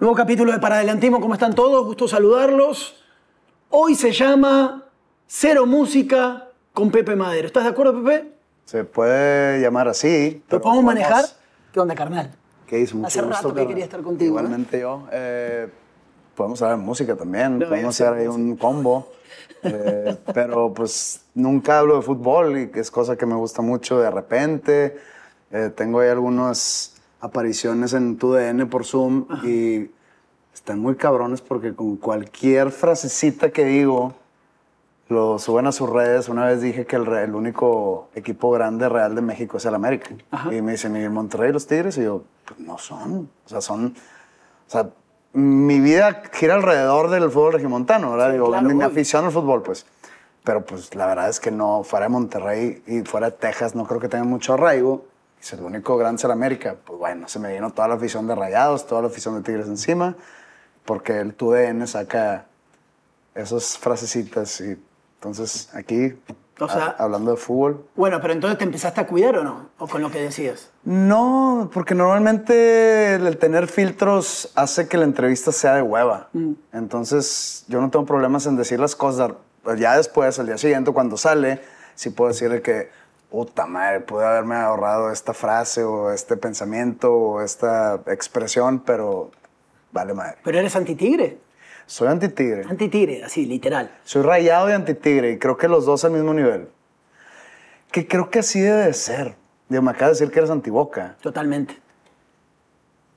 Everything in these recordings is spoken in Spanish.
Nuevo capítulo de Paradelantismo, ¿cómo están todos? Gusto saludarlos. Hoy se llama Cero Música con Pepe Madero. ¿Estás de acuerdo, Pepe? Se puede llamar así. ¿Lo podemos manejar? ¿Qué onda, carnal? ¿Qué hizo? Hace rato que quería estar contigo. ¿eh? Igualmente yo. Eh, podemos hablar de música también, podemos hacer ahí un combo. Eh, pero pues nunca hablo de fútbol y que es cosa que me gusta mucho de repente. tengo ahí algunos apariciones en tu DN por Zoom y están muy cabrones porque con cualquier frasecita que digo, lo suben a sus redes. Una vez dije que el, único equipo grande real de México es el América. Y me dicen, ¿y Monterrey los Tigres? Y yo, pues no son. O sea, son... O sea, mi vida gira alrededor del fútbol regimontano, ¿verdad? Digo, mi afición al fútbol, pues. Pero pues la verdad es que no, fuera de Monterrey y fuera de Texas no creo que tenga mucho arraigo es el único Gran ser América. Pues bueno, se me vino toda la afición de Rayados, toda la afición de Tigres encima, porque el TUDN saca esas frasecitas y entonces aquí hablando de fútbol. Bueno, pero entonces te empezaste a cuidar o no? ¿O con lo que decías? No, porque normalmente el tener filtros hace que la entrevista sea de hueva. Mm. Entonces yo no tengo problemas en decir las cosas. Ya después, al día siguiente, cuando sale, sí puedo decirle que puta madre, pude haberme ahorrado esta frase o este pensamiento o esta expresión, pero vale madre. Pero eres antitigre. Soy antitigre. Antitigre, así, literal. Soy rayado y antitigre y creo que los dos al mismo nivel. Que creo que así debe ser. Digo, me acaba de decir que eres antiboca. Totalmente.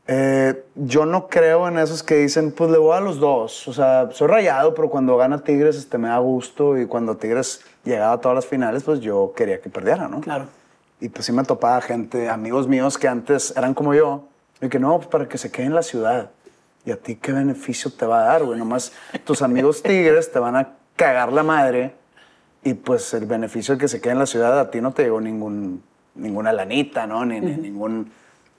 Eh, yo no creo en esos que dicen, pues le voy a los dos. O sea, soy rayado, pero cuando gana Tigres este, me da gusto y cuando Tigres llegaba a todas las finales, pues yo quería que perdiera, ¿no? Claro. Y pues sí me topaba gente, amigos míos que antes eran como yo, y que no, pues para que se quede en la ciudad. ¿Y a ti qué beneficio te va a dar, güey? Nomás tus amigos Tigres te van a cagar la madre y pues el beneficio de que se quede en la ciudad a ti no te llegó ningún, ninguna lanita, ¿no? ni ningún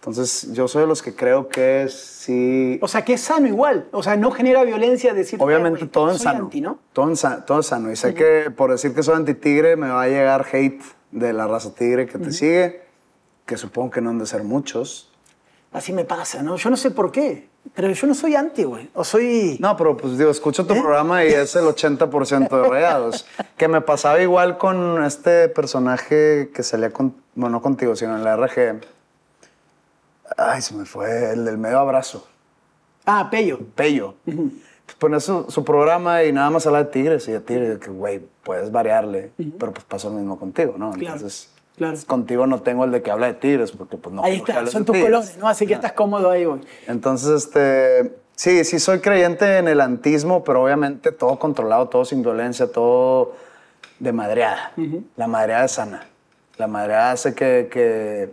entonces, yo soy de los que creo que sí. O sea, que es sano igual. O sea, no genera violencia decir. Eh, Obviamente, pues, todo en sano. Anti, ¿no? todo, es sano. Y sé que por decir que soy anti-tigre, me va a llegar hate de la raza tigre que te sigue, que supongo que no han de ser muchos. Así me pasa, ¿no? Yo no sé por qué, pero yo no soy anti, güey. O soy. No, pero pues digo, escucho tu ¿Eh? programa y es el 80% de reados. que me pasaba igual con este personaje que salía con. Bueno, no contigo, sino en la RG Ay, se me fue el del medio abrazo. Ah, Pello. Pello. pues pone su, programa y nada más habla de tigres y de tigres, güey, puedes variarle, pero pues pasó lo mismo contigo, ¿no? Entonces, contigo no tengo el de que habla de tigres, porque pues no. Ahí está, son tus colores, ¿no? Así que estás cómodo ahí, güey. Entonces, este, sí, sí soy creyente en el antismo, pero obviamente todo controlado, todo sin violencia, todo de madreada. La madreada es sana. La madreada hace que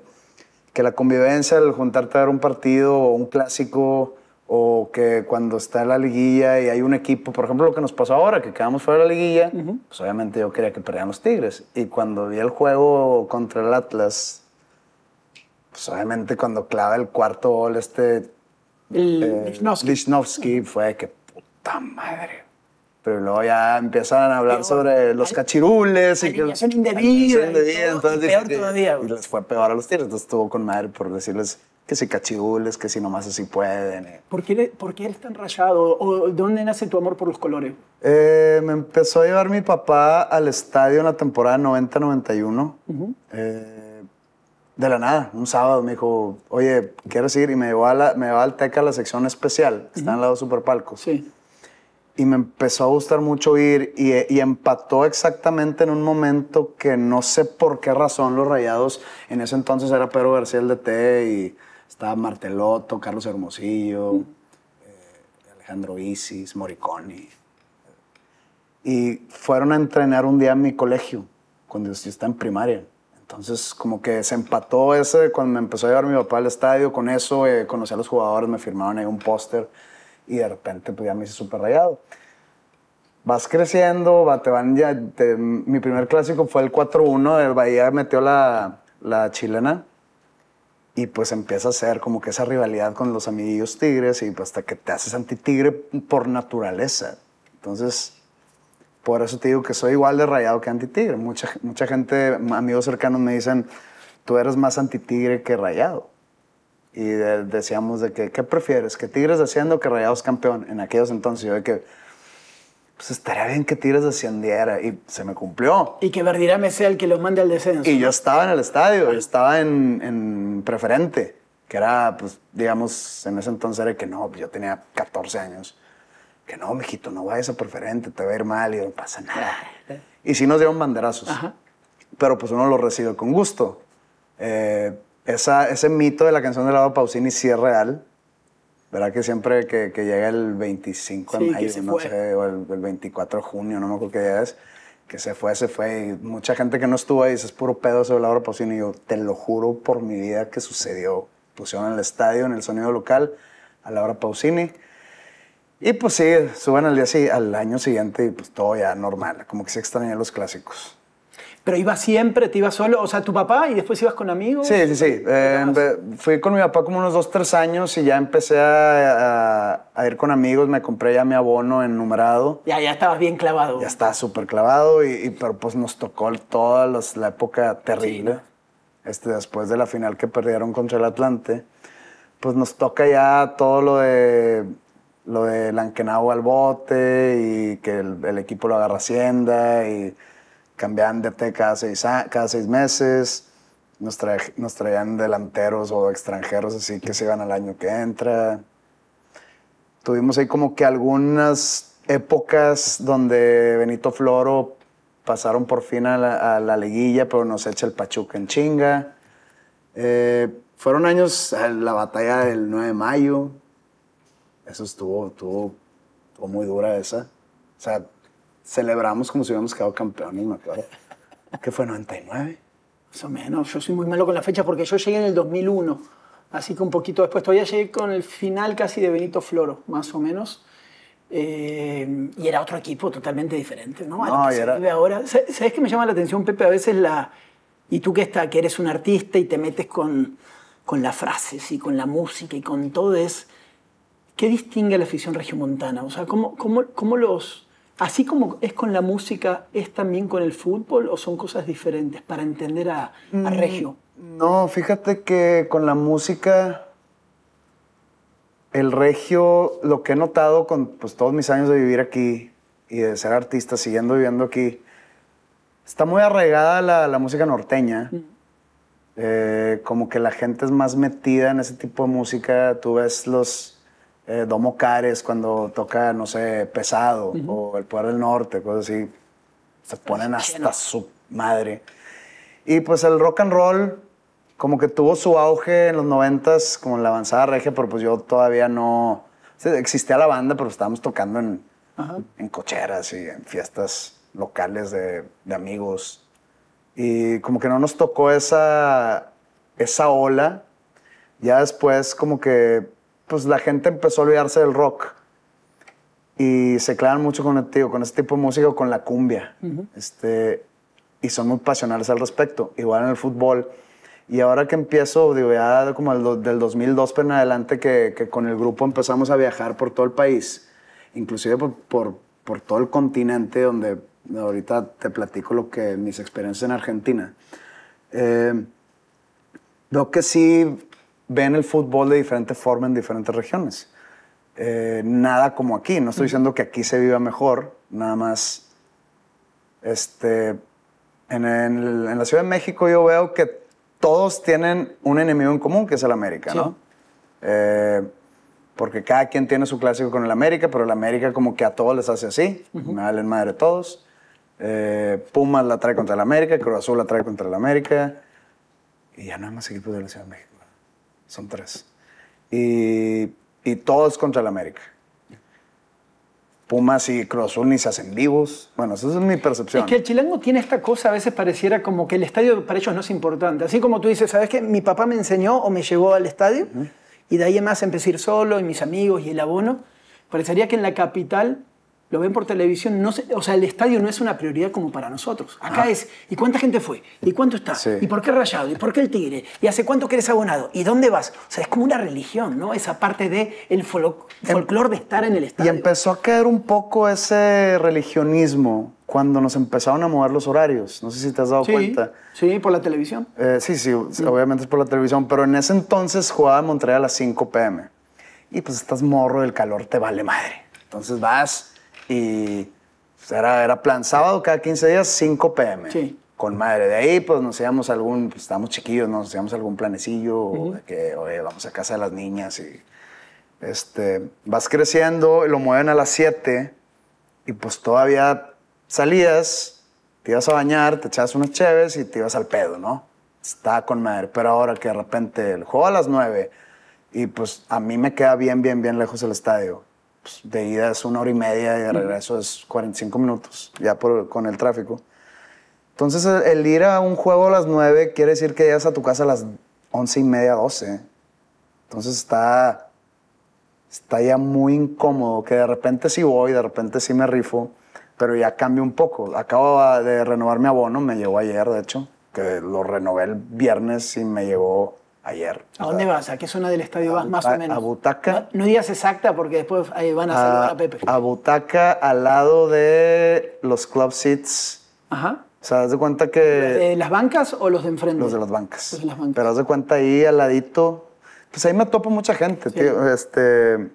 que la convivencia, el juntarte a ver un partido o un clásico, o que cuando está en la liguilla y hay un equipo, por ejemplo, lo que nos pasó ahora, que quedamos fuera de la liguilla, pues obviamente yo quería que perdieran Tigres. Y cuando vi el juego contra el Atlas, pues obviamente cuando clava el cuarto gol este eh, Lichnowsky, fue que puta madre. Pero luego ya empiezan a hablar sobre los cachirules y que son indebidos. peor todavía. Y les fue peor a los tigres. Entonces estuvo con madre por decirles que si cachirules, que si nomás así pueden. Eh. ¿Por qué, eres tan rayado? ¿O dónde nace tu amor por los colores? Eh, me empezó a llevar mi papá al estadio en la temporada 90-91. Eh, de la nada, un sábado me dijo, oye, ¿quieres ir? Y me llevó, a la, me llevó al TECA a la sección especial, está al lado lado Superpalco. Sí y me empezó a gustar mucho ir y, empató exactamente en un momento que no sé por qué razón los rayados, en ese entonces era Pedro García el DT y estaba Marteloto, Carlos Hermosillo, mm. eh, Alejandro Isis, Moriconi. Y fueron a entrenar un día en mi colegio, cuando yo estaba en primaria. Entonces, como que se empató ese, cuando me empezó a llevar mi papá al estadio, con eso eh, conocí a los jugadores, me firmaron ahí un póster y de repente pues, ya me hice súper rayado. Vas creciendo, van ya, mi primer clásico fue el 4-1, el Bahía metió la, la chilena y pues empieza a ser como que esa rivalidad con los amiguitos tigres y pues hasta que te haces anti-tigre por naturaleza. Entonces, por eso te digo que soy igual de rayado que anti-tigre. Mucha, mucha gente, amigos cercanos me dicen, tú eres más anti-tigre que rayado y decíamos de que, ¿qué prefieres? ¿Que Tigres haciendo que Rayados campeón? En aquellos entonces yo de que, pues estaría bien que Tigres ascendiera y se me cumplió. Y que Verdirame sea el que lo mande al descenso. Y yo estaba en el estadio, yo estaba en, preferente, que era, pues, digamos, en ese entonces era que no, yo tenía 14 años. Que no, mijito, no vayas a preferente, te va a ir mal y no pasa nada. Y sí nos dieron banderazos. Pero pues uno lo recibe con gusto. Eh, esa, ese mito de la canción de Laura Pausini sí es real. ¿Verdad que siempre que, llega el 25 de mayo, o el, 24 de junio, no me acuerdo qué día es, que se fue, se fue. Y mucha gente que no estuvo ahí dice, es puro pedo sobre Laura Pausini. yo, te lo juro por mi vida que sucedió. Pusieron en el estadio, en el sonido local, a Laura Pausini. Y pues sí, suben al día al año siguiente y pues todo ya normal, como que se extrañan los clásicos. ¿Pero ibas siempre? ¿Te ibas solo? O sea, ¿tu papá y después ibas con amigos? Sí, sí, sí. Eh, fui con mi papá como unos dos, tres años y ya empecé a, ir con amigos. Me compré ya mi abono enumerado. Ya, ya estabas bien clavado. Ya estaba súper clavado, y, pero pues nos tocó toda la época terrible. Este, después de la final que perdieron contra el Atlante, pues nos toca ya todo lo de lo de Lankenau al bote y que el, el equipo lo agarra Hacienda y cambiaban de T cada seis, cada seis meses, nos, traían delanteros o extranjeros así que se iban al año que entra. Tuvimos ahí como que algunas épocas donde Benito Floro pasaron por fin a la, liguilla, pero nos echa el Pachuca en chinga. Eh, fueron años, eh, la batalla del 9 de mayo, eso estuvo, estuvo, estuvo muy dura esa. O sea, celebramos como si hubiéramos quedado campeones, me Que fue 99. Más o menos, yo soy muy malo con la fecha porque yo llegué en el 2001, así que un poquito después, todavía llegué con el final casi de Benito Floro, más o menos. Eh, y era otro equipo totalmente diferente, ¿no? era... ahora. ¿Sabes qué me llama la atención, Pepe? A veces la... Y tú que, está, que eres un artista y te metes con, con las frases y con la música y con todo es... ¿Qué distingue a la afición regiomontana? O sea, ¿cómo, cómo, cómo los Así como es con la música, ¿es también con el fútbol o son cosas diferentes para entender a, mm, Regio? No, fíjate que con la música, el Regio, lo que he notado con pues, todos mis años de vivir aquí y de ser artista, siguiendo viviendo aquí, está muy arraigada la, música norteña. Mm. Eh, como que la gente es más metida en ese tipo de música. Tú ves los eh, Domo Cares cuando toca, no sé, Pesado o El Poder del Norte, cosas así. Se ponen hasta su madre. Y pues el rock and roll como que tuvo su auge en los noventas, como la avanzada regia, pero pues yo todavía no... Existía la banda, pero estábamos tocando en, en cocheras y en fiestas locales de, de, amigos. Y como que no nos tocó esa, esa ola. Ya después como que pues la gente empezó a olvidarse del rock y se clavan mucho con, con este tipo de música con la cumbia. este, y son muy pasionales al respecto, igual en el fútbol. Y ahora que empiezo, digo, ya como del 2002 para en adelante, que, con el grupo empezamos a viajar por todo el país, inclusive por, por, todo el continente, donde ahorita te platico lo que mis experiencias en Argentina. Eh, veo que sí ven el fútbol de diferente forma en diferentes regiones. Eh, nada como aquí. No estoy diciendo que aquí se viva mejor, nada más. Este, en, la Ciudad de México yo veo que todos tienen un enemigo en común, que es el América, ¿no? Eh, porque cada quien tiene su clásico con el América, pero el América como que a todos les hace así, me da me madre a todos. Eh, Pumas la trae contra el América, Cruz Azul la trae contra el América, y ya nada más equipos de la Ciudad de México son tres. Y, y contra el América. Pumas y Cruz Azul ni se hacen vivos. Bueno, esa es mi percepción. Es que el chilango tiene esta cosa, a veces pareciera como que el estadio para ellos no es importante. Así como tú dices, ¿sabes qué? Mi papá me enseñó o me llevó al estadio y de ahí además más empecé a ir solo y mis amigos y el abono. Parecería que en la capital lo ven por televisión, no o sea, el estadio no es una prioridad como para nosotros. Acá es, ¿y cuánta gente fue? ¿Y cuánto está? ¿Y por qué rayado? ¿Y por qué el tigre? ¿Y hace cuánto que eres abonado? ¿Y dónde vas? O sea, es como una religión, ¿no? Esa parte del el em, de estar en el estadio. Y empezó a caer un poco ese religionismo cuando nos empezaron a mover los horarios. No sé si te has dado cuenta. Sí, por la televisión. Eh, sí, sí, obviamente es por la televisión, pero en ese entonces jugaba en Montreal a las 5 pm. Y pues estás morro, el calor te vale madre. Entonces vas, y pues, era, era plan sábado cada 15 días, 5 pm. Sí. Con madre. De ahí, pues nos hacíamos algún, pues, estábamos chiquillos, nos hacíamos algún planecillo, que, oye, vamos a casa de las niñas y. Este, vas creciendo, lo mueven a las 7 y pues todavía salías, te ibas a bañar, te echabas unas chéves y te ibas al pedo, ¿no? Está con madre. Pero ahora que de repente el juego a las 9 y pues a mí me queda bien, bien, bien lejos el estadio de ida es una hora y media y de regreso es 45 minutos, ya con el tráfico. Entonces, el ir a un juego a las 9 quiere decir que llegas a tu casa a las 11 y media, 12. Entonces, está, está ya muy incómodo, que de repente sí voy, de repente sí me rifo, pero ya cambio un poco. Acabo de renovar mi abono, me llegó ayer, de hecho, que lo renové el viernes y me llegó ayer. ¿A dónde vas? ¿A qué zona del estadio vas más o menos? A Butaca. No, digas exacta porque después ahí van a, a saludar a ah, Pepe. A Butaca al lado de los club seats. Ajá. O sea, haz de cuenta que... ¿De las bancas o los de enfrente? Los de las bancas. Los de las bancas. Pero haz de cuenta ahí al ladito. Pues ahí me topo mucha gente, tío. Este,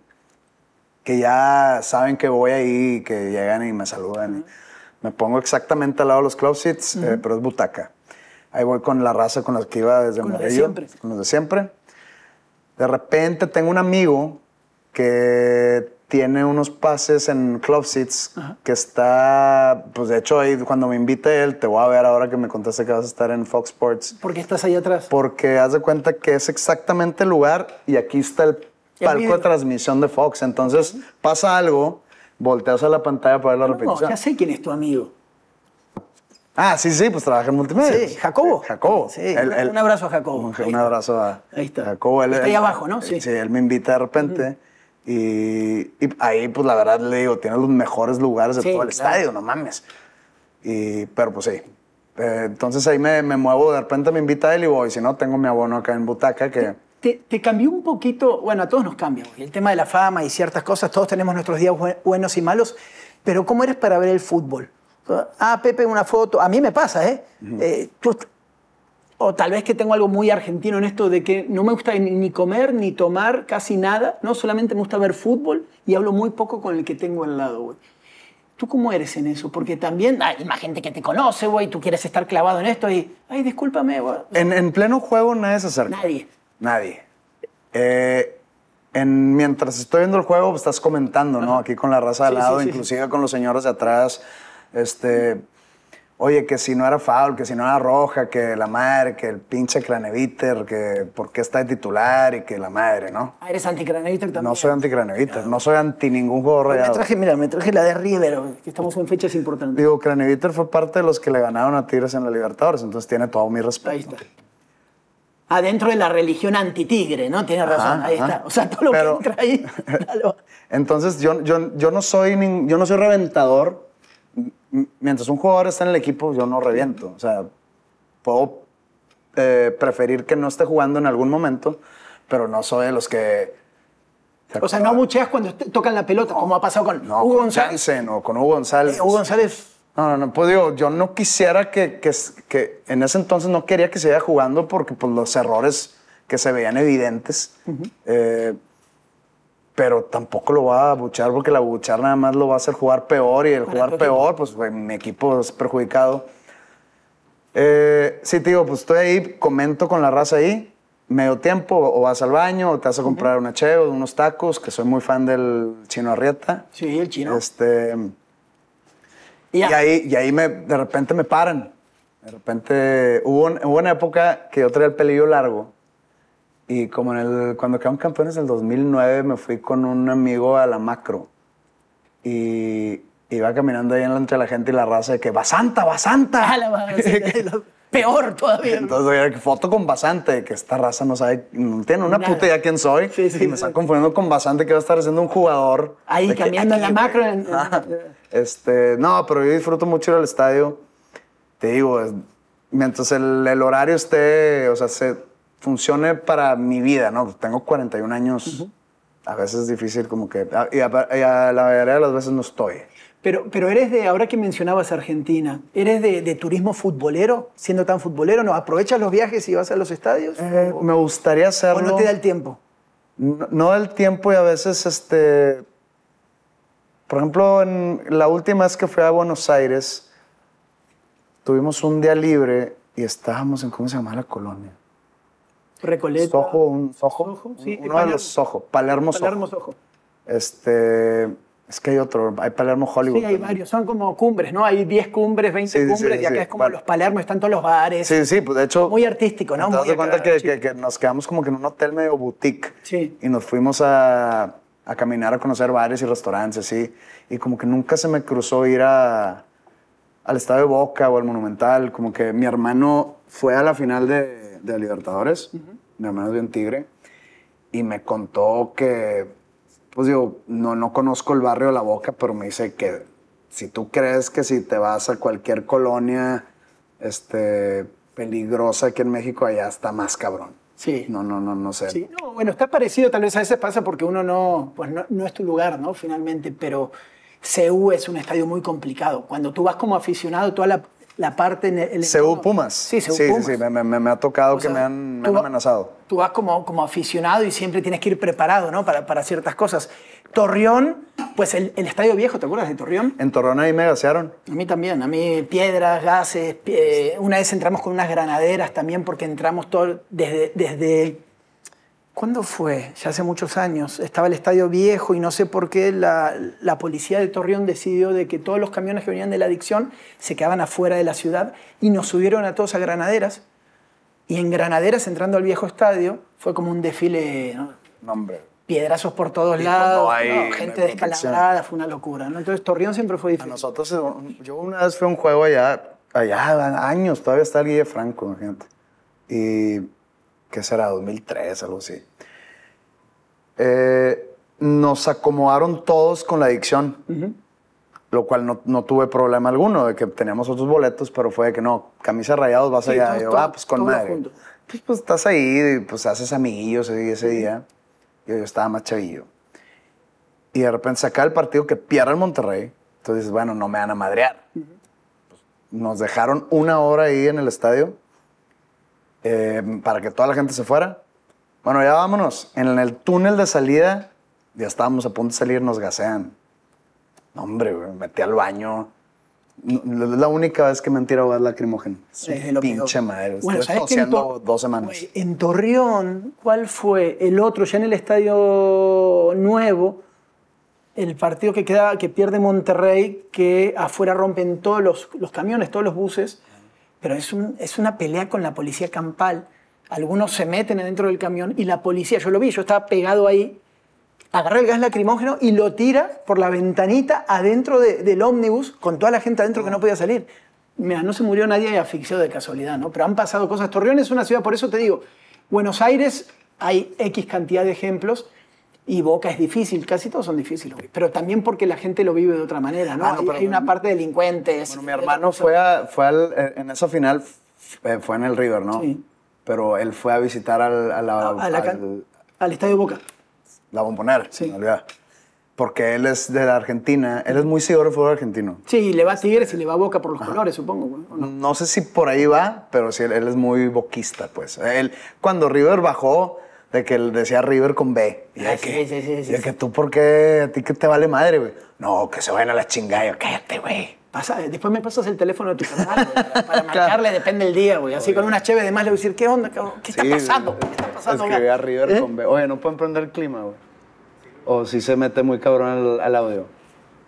que ya saben que voy ahí, que llegan y me saludan. Me pongo exactamente al lado de los club seats, eh, pero es butaca. Ahí voy con la raza con la que iba desde con de siempre. Con los de siempre. De repente tengo un amigo que tiene unos pases en Club Seats que está, pues de hecho ahí cuando me invite él, te voy a ver ahora que me contaste que vas a estar en Fox Sports. ¿Por qué estás ahí atrás? Porque haz de cuenta que es exactamente el lugar y aquí está el palco de transmisión de Fox. Entonces pasa algo, volteas a la pantalla para ver la no, repetición. ya sé quién es tu amigo. Ah, sí, sí, pues trabaja en multimedia. Sí, Jacobo. Jacobo. Sí, un abrazo a Jacobo. Un, abrazo a Ahí está. Jacobo. Él, está ahí abajo, ¿no? Sí. él me invita de repente. y, ahí, pues la verdad, le digo, tiene los mejores lugares de todo el estadio, no mames. Y, pero pues sí. Eh, entonces ahí me, me muevo, de repente me invita él y voy. Si no, tengo mi abono acá en Butaca que... Te, te, cambió un poquito, bueno, a todos nos cambia, el tema de la fama y ciertas cosas, todos tenemos nuestros días buenos y malos, pero ¿cómo eres para ver el fútbol? Ah, Pepe, una foto. A mí me pasa, ¿eh? eh o tal vez que tengo algo muy argentino en esto de que no me gusta ni comer ni tomar casi nada, no solamente me gusta ver fútbol y hablo muy poco con el que tengo al lado, güey. ¿Tú cómo eres en eso? Porque también ah, hay más gente que te conoce, güey, tú quieres estar clavado en esto y, ay, discúlpame, güey. En, pleno juego nadie se acerca. Nadie. Nadie. Eh, mientras estoy viendo el juego, pues, estás comentando, ¿no? Aquí con la raza al lado, inclusive con los señores de atrás. Este, oye, que si no era foul, que si no era roja, que la madre, que el pinche craneviter, que por qué está de titular y que la madre, ¿no? Ah, eres anticraneviter también. No soy anticraneviter, no. no soy anti ningún juego real. Me traje, mira, me traje la de River, que estamos en fechas importantes. Digo, craneviter fue parte de los que le ganaron a Tigres en la Libertadores, entonces tiene todo mi respeto. Ahí está. Adentro ah, de la religión anti Tigre ¿no? tiene razón, ahí está. O sea, todo lo que entra ahí. entonces, yo, yo, yo, no soy, yo no soy reventador mientras un jugador está en el equipo, yo no reviento. O sea, puedo eh, preferir que no esté jugando en algún momento, pero no soy de los que... o sea, no muchas cuando tocan la pelota, como ha pasado con Hugo González. o con Hugo González. Eh, Hugo González... No, no, no, pues digo, yo no quisiera que, que, que en ese entonces no quería que se vaya jugando porque pues, los errores que se veían evidentes pero tampoco lo va a buchar porque la buchar nada más lo va a hacer jugar peor y el jugar peor, pues mi equipo es perjudicado. Eh, sí, te digo, pues estoy ahí, comento con la raza ahí, medio tiempo, o vas al baño, o te vas a comprar un -huh. una unos tacos, que soy muy fan del chino Arrieta. Sí, el chino. Este, y, ahí, y ahí me, de repente me paran. De repente hubo, hubo una época que yo traía el pelillo largo y como en el, cuando quedamos campeones en el 2009, me fui con un amigo a la macro. Y iba caminando ahí entre la gente y la raza de que ¡Basanta, Basanta! ¡A santa Peor todavía. Entonces, foto con Basante, que esta raza no sabe, no tiene una puta idea quién soy. y me están confundiendo con Basante, que va a estar siendo un jugador. Ahí cambiando en la macro. este, no, pero yo disfruto mucho ir al estadio. Te digo, mientras el, el, horario esté, o sea, se, funcione para mi vida, ¿no? Tengo 41 años, a veces es difícil como que, ah, y a, la mayoría de las veces no estoy. Pero, pero eres de, ahora que mencionabas Argentina, ¿eres de, turismo futbolero? Siendo tan futbolero, ¿no? ¿Aprovechas los viajes y vas a los estadios? Eh, me gustaría hacerlo. ¿O no te da el tiempo? No, da el tiempo y a veces, este... Por ejemplo, en la última vez que fui a Buenos Aires, tuvimos un día libre y estábamos en, ¿cómo se llama la colonia? Recoleta. Soho, un Soho. sí, uno de los Soho. Palermo, Palermo Soho. Este, es que hay otro, hay Palermo Hollywood. Sí, hay varios, son como cumbres, ¿no? Hay 10 cumbres, 20 cumbres, y acá es como los Palermos están todos los bares. Sí, sí, pues, de hecho. Muy artístico, ¿no? Te das nos quedamos como que en un hotel medio boutique. Sí. Y nos fuimos a, a caminar a conocer bares y restaurantes, sí. Y como que nunca se me cruzó ir a, al Estado de Boca o al Monumental. Como que mi hermano fue a la final de de Libertadores, de -huh. mi de un tigre, y me contó que, pues digo, no, no conozco el barrio de La Boca, pero me dice que si tú crees que si te vas a cualquier colonia este, peligrosa aquí en México, allá está más cabrón. Sí. No, no, no, no sé. Sí, bueno, está parecido, tal vez a veces pasa porque uno no, pues no, es tu lugar, ¿no? Finalmente, pero... CU es un estadio muy complicado. Cuando tú vas como aficionado, toda la la parte en el... Pumas. Sí, se sí, Sí, sí, me, ha tocado que me han, amenazado. tú vas como, como aficionado y siempre tienes que ir preparado, ¿no? Para, para ciertas cosas. Torreón, pues el, Estadio Viejo, ¿te acuerdas de Torreón? En Torreón ahí me gasearon. A mí también, a mí piedras, gases. Eh, una vez entramos con unas granaderas también porque entramos todo desde... desde ¿Cuándo fue? Ya hace muchos años. Estaba el estadio viejo y no sé por qué la, policía de Torreón decidió de que todos los camiones que venían de la adicción se quedaban afuera de la ciudad y nos subieron a todos a Granaderas. Y en Granaderas, entrando al viejo estadio, fue como un desfile. ¿no? Piedrazos por todos lados, gente descalabrada, fue una locura. Entonces Torreón siempre fue difícil. A nosotros, eh, yo una vez fui un juego allá, allá, años, todavía está el Guille Franco, gente. Y ¿qué será? 2003, algo así. Eh, nos acomodaron todos con la adicción, lo cual no, no, tuve problema alguno, de que teníamos otros boletos, pero fue de que no, camisas rayados vas allá. yo, ah, pues con madre. Pues, pues, estás ahí, pues haces amiguillos ese, ese día. Yo, yo estaba más chavillo. Y de repente saca el partido que pierde el Monterrey. Entonces, bueno, no me van a madrear. Nos dejaron una hora ahí en el estadio Em, para que toda la gente se fuera. Bueno, ya vámonos. En el túnel de salida, ya estábamos a punto de salir, nos gasean. hombre, metí al baño. la única vez que me han gas lacrimógeno. pinche madre. Bueno, Estuve dos semanas. en Torreón, ¿cuál fue el otro? Ya en el Estadio Nuevo, el partido que queda, que pierde Monterrey, que afuera rompen todos los, los camiones, todos los buses. Pero es, una pelea con la policía campal. Algunos se meten adentro del camión y la policía, yo lo vi, yo estaba pegado ahí, agarra el gas lacrimógeno y lo tira por la ventanita adentro del ómnibus con toda la gente adentro que no podía salir. Mira, no se murió nadie y asfixiado de casualidad, ¿no? Pero han pasado cosas. Torreón es una ciudad, por eso te digo, Buenos Aires hay X cantidad de ejemplos y Boca es difícil, casi todos son difíciles, pero también porque la gente lo vive de otra manera, ¿no? Ah, hay, una parte de delincuentes. Bueno, mi hermano fue, a, fue al, eh, en esa final, eh, fue en el River, ¿no? Sí. Pero él fue a visitar al, a al, estadio Boca. La Bombonera, sí. En porque él es de la Argentina, él es muy seguro del fútbol argentino. Sí, le va a Tigres y le va a Boca por los colores, supongo. No? sé si por ahí va, pero sí, él, él es muy boquista, pues. Él, cuando River bajó, de que decía River con B. Y ah, de que, que tú, ¿por qué? ¿A ti qué te vale madre, güey? No, que se vayan a la chingada. Yo, cállate, güey. Pasa, después me pasas el teléfono de tu canal, para, para marcarle, depende el día, güey. Así con una cheve de más le voy a decir, ¿qué onda, cabrón? ¿Qué está pasando? ¿Qué está pasando? Es que a River ¿Eh? con B. Oye, no pueden prender el clima, güey. O si se mete muy cabrón al, audio.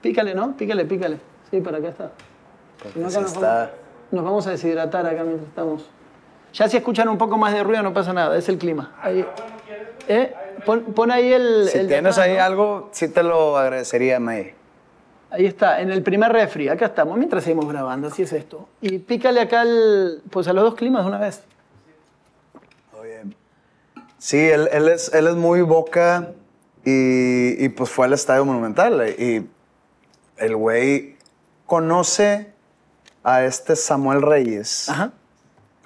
Pícale, ¿no? Pícale, pícale. Sí, para acá está. está... nos vamos a deshidratar acá mientras estamos. Ya si escuchan un poco más de ruido no pasa nada, es el clima. Ahí. ¿Eh? Pon, ahí el... Si tienes ahí algo, sí te lo agradecería, May. Ahí está, en el primer refri, acá estamos, mientras seguimos grabando, así es esto. Y pícale acá pues a los dos climas de una vez. Oye. Sí, él, él, es, él es muy boca y, y pues fue al Estadio Monumental y el güey conoce a este Samuel Reyes. Ajá